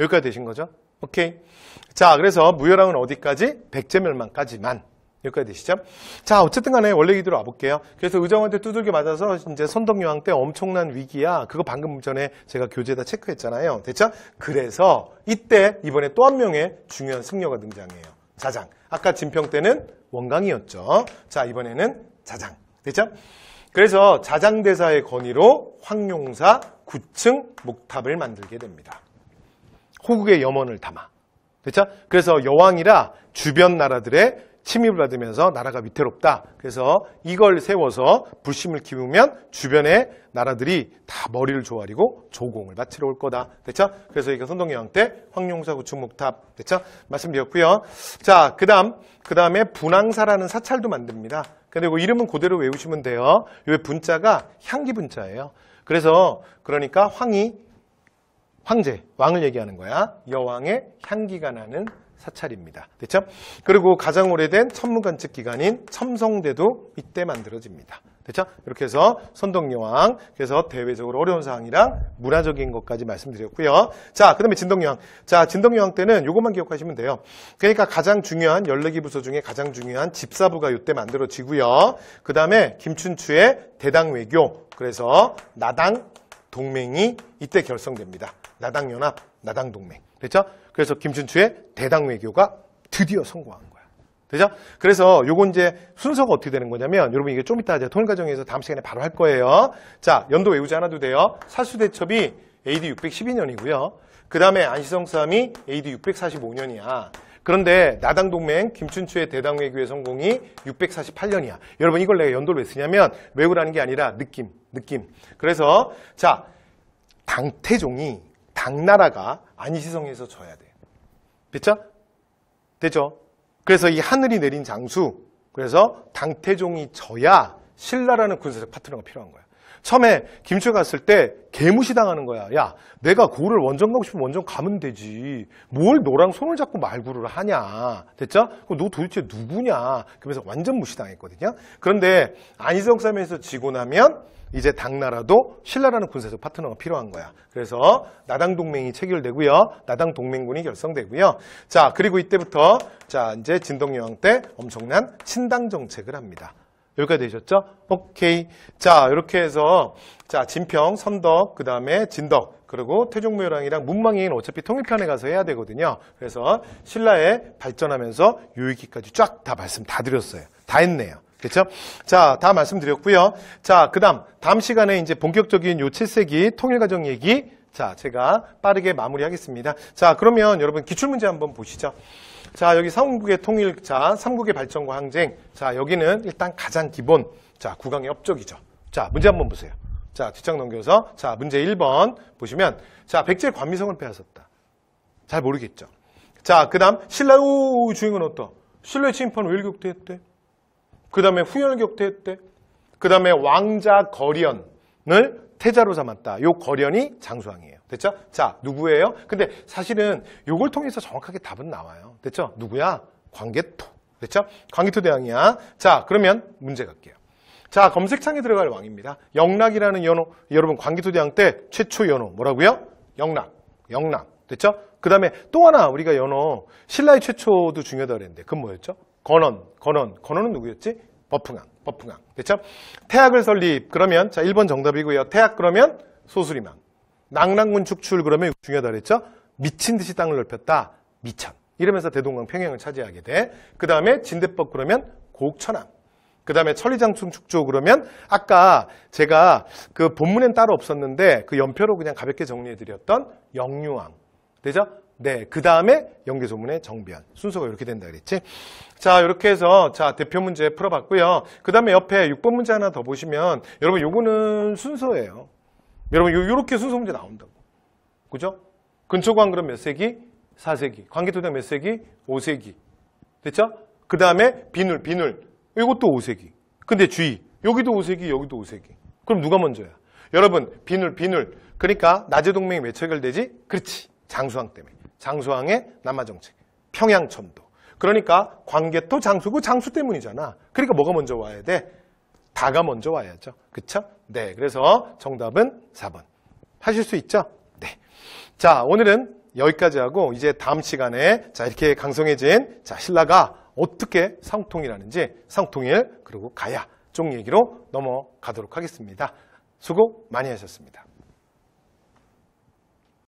여기까지 되신 거죠? 오케이. 자, 그래서 무열왕은 어디까지? 백제멸망까지만. 여기까지 되시죠? 자, 어쨌든 간에 원래 기대로 와볼게요. 그래서 의정한테 두들겨 맞아서 이제 선덕여왕 때 엄청난 위기야. 그거 방금 전에 제가 교재에다 체크했잖아요. 됐죠? 그래서 이때 이번에 또 한 명의 중요한 승려가 등장해요. 자장. 아까 진평 때는 원강이었죠. 자, 이번에는 자장. 됐죠? 그래서 자장대사의 권위로 황룡사 9층 목탑을 만들게 됩니다. 호국의 염원을 담아. 됐죠? 그래서 여왕이라 주변 나라들의 침입을 받으면서 나라가 위태롭다. 그래서 이걸 세워서 불심을 키우면 주변의 나라들이 다 머리를 조아리고 조공을 바치러 올 거다. 됐죠? 그래서 이거 선동여왕 때 황룡사 구축목탑 됐죠? 말씀드렸고요. 자, 그다음 그다음에 분황사라는 사찰도 만듭니다. 그리고 이름은 그대로 외우시면 돼요. 요 분자가 향기 분자예요. 그래서 그러니까 황이 황제, 왕을 얘기하는 거야. 여왕의 향기가 나는 사찰입니다. 됐죠? 그리고 가장 오래된 천문 관측 기관인 첨성대도 이때 만들어집니다. 됐죠? 이렇게 해서 선동여왕, 그래서 대외적으로 어려운 사항이랑 문화적인 것까지 말씀드렸고요. 자, 그 다음에 진동여왕. 자, 진동여왕 때는 이것만 기억하시면 돼요. 그러니까 가장 중요한 연례기 부서 중에 가장 중요한 집사부가 이때 만들어지고요. 그 다음에 김춘추의 대당 외교, 그래서 나당 동맹이 이때 결성됩니다. 나당 연합, 나당 동맹. 됐죠? 그래서 김춘추의 대당 외교가 드디어 성공한 거야. 되죠? 그래서 요건 이제 순서가 어떻게 되는 거냐면 여러분 이게 좀 이따 제가 토론 과정에서 다음 시간에 바로 할 거예요. 자, 연도 외우지 않아도 돼요. 사수 대첩이 AD 612년이고요. 그 다음에 안시성 싸움이 AD 645년이야. 그런데 나당 동맹 김춘추의 대당 외교의 성공이 648년이야. 여러분 이걸 내가 연도를 왜 쓰냐면 외우라는 게 아니라 느낌, 느낌. 그래서 자, 당태종이 당나라가 안시성에서 져야 돼. 됐죠? 됐죠? 그래서 이 하늘이 내린 장수, 그래서 당태종이 져야 신라라는 군사적 파트너가 필요한 거야. 처음에 김천 갔을 때 개무시 당하는 거야. 야, 내가 고를 원정 가고 싶으면 원정 가면 되지. 뭘 너랑 손을 잡고 말구를 하냐. 됐죠? 그럼 너 도대체 누구냐. 그래서 완전 무시당했거든요. 그런데 안희석 싸움에서 지고 나면 이제 당나라도 신라라는 군사적 파트너가 필요한 거야. 그래서 나당 동맹이 체결되고요. 나당 동맹군이 결성되고요. 자, 그리고 이때부터 자, 이제 진동여왕 때 엄청난 친당 정책을 합니다. 여기까지 되셨죠? 오케이. 자, 이렇게 해서 자 진평, 선덕, 그 다음에 진덕, 그리고 태종묘랑이랑 문망인 어차피 통일편에 가서 해야 되거든요. 그래서 신라에 발전하면서 요기까지 쫙 다 말씀 다 드렸어요. 다 했네요. 그렇죠? 자, 다 말씀드렸고요. 자, 그 다음 다음 시간에 이제 본격적인 요 7세기 통일과정 얘기 자, 제가 빠르게 마무리하겠습니다. 자, 그러면 여러분 기출문제 한번 보시죠. 자, 여기 3국의 통일, 자, 3국의 발전과 항쟁. 자, 여기는 일단 가장 기본, 자, 국왕의 업적이죠. 자, 문제 한번 보세요. 자, 뒷장 넘겨서, 자, 문제 1번 보시면, 자, 백제 관미성을 빼앗았다. 잘 모르겠죠. 자, 그 다음, 신라의 주인은 어떠? 신라의 침입한 외일격대 했대. 그 다음에 후열격대 했대. 그 다음에 왕자 거리언을 태자로 삼았다. 요 거련이 장수왕이에요. 됐죠? 자, 누구예요? 근데 사실은 요걸 통해서 정확하게 답은 나와요. 됐죠? 누구야? 광개토. 됐죠? 광개토 대왕이야. 자, 그러면 문제 갈게요. 자, 검색창에 들어갈 왕입니다. 영락이라는 연호, 여러분 광개토 대왕 때 최초 연호 뭐라고요? 영락, 영락. 됐죠? 그 다음에 또 하나 우리가 연호, 신라의 최초도 중요하다 그랬는데 그건 뭐였죠? 건원, 건원, 건원은 누구였지? 버풍왕. 법흥왕. 됐죠? 태학을 설립. 그러면 자 1번 정답이고요. 태학 그러면 소수리망. 낙랑군 축출 그러면 중요하다 그랬죠? 미친 듯이 땅을 넓혔다. 미천. 이러면서 대동강 평양을 차지하게 돼. 그 다음에 진대법 그러면 곡천왕. 그 다음에 천리장충 축조 그러면 아까 제가 그 본문엔 따로 없었는데 그 연표로 그냥 가볍게 정리해드렸던 영유왕. 되죠? 네, 그 다음에 연계소문의 정변 순서가 이렇게 된다 그랬지 자 이렇게 해서 자 대표 문제 풀어봤고요 그 다음에 옆에 6번 문제 하나 더 보시면 여러분 요거는 순서예요 여러분 요, 요렇게 순서 문제 나온다고 그죠? 근초광 그럼 몇 세기? 4세기 광개토대 몇 세기? 5세기 됐죠? 그 다음에 비눌 비눌 이것도 5세기 근데 주의 여기도 5세기 여기도 5세기 그럼 누가 먼저야? 여러분 비눌 비눌 그러니까 낮에 동맹이 왜 체결되지? 그렇지 장수왕 때문에 장수왕의 남하정책, 평양천도. 그러니까 광개토 장수고 장수 때문이잖아. 그러니까 뭐가 먼저 와야 돼? 다가 먼저 와야죠. 그쵸? 네, 그래서 정답은 4번. 하실 수 있죠? 네. 자, 오늘은 여기까지 하고 이제 다음 시간에 자 이렇게 강성해진 자 신라가 어떻게 상통이라는지 상통일 그리고 가야 쪽 얘기로 넘어가도록 하겠습니다. 수고 많이 하셨습니다.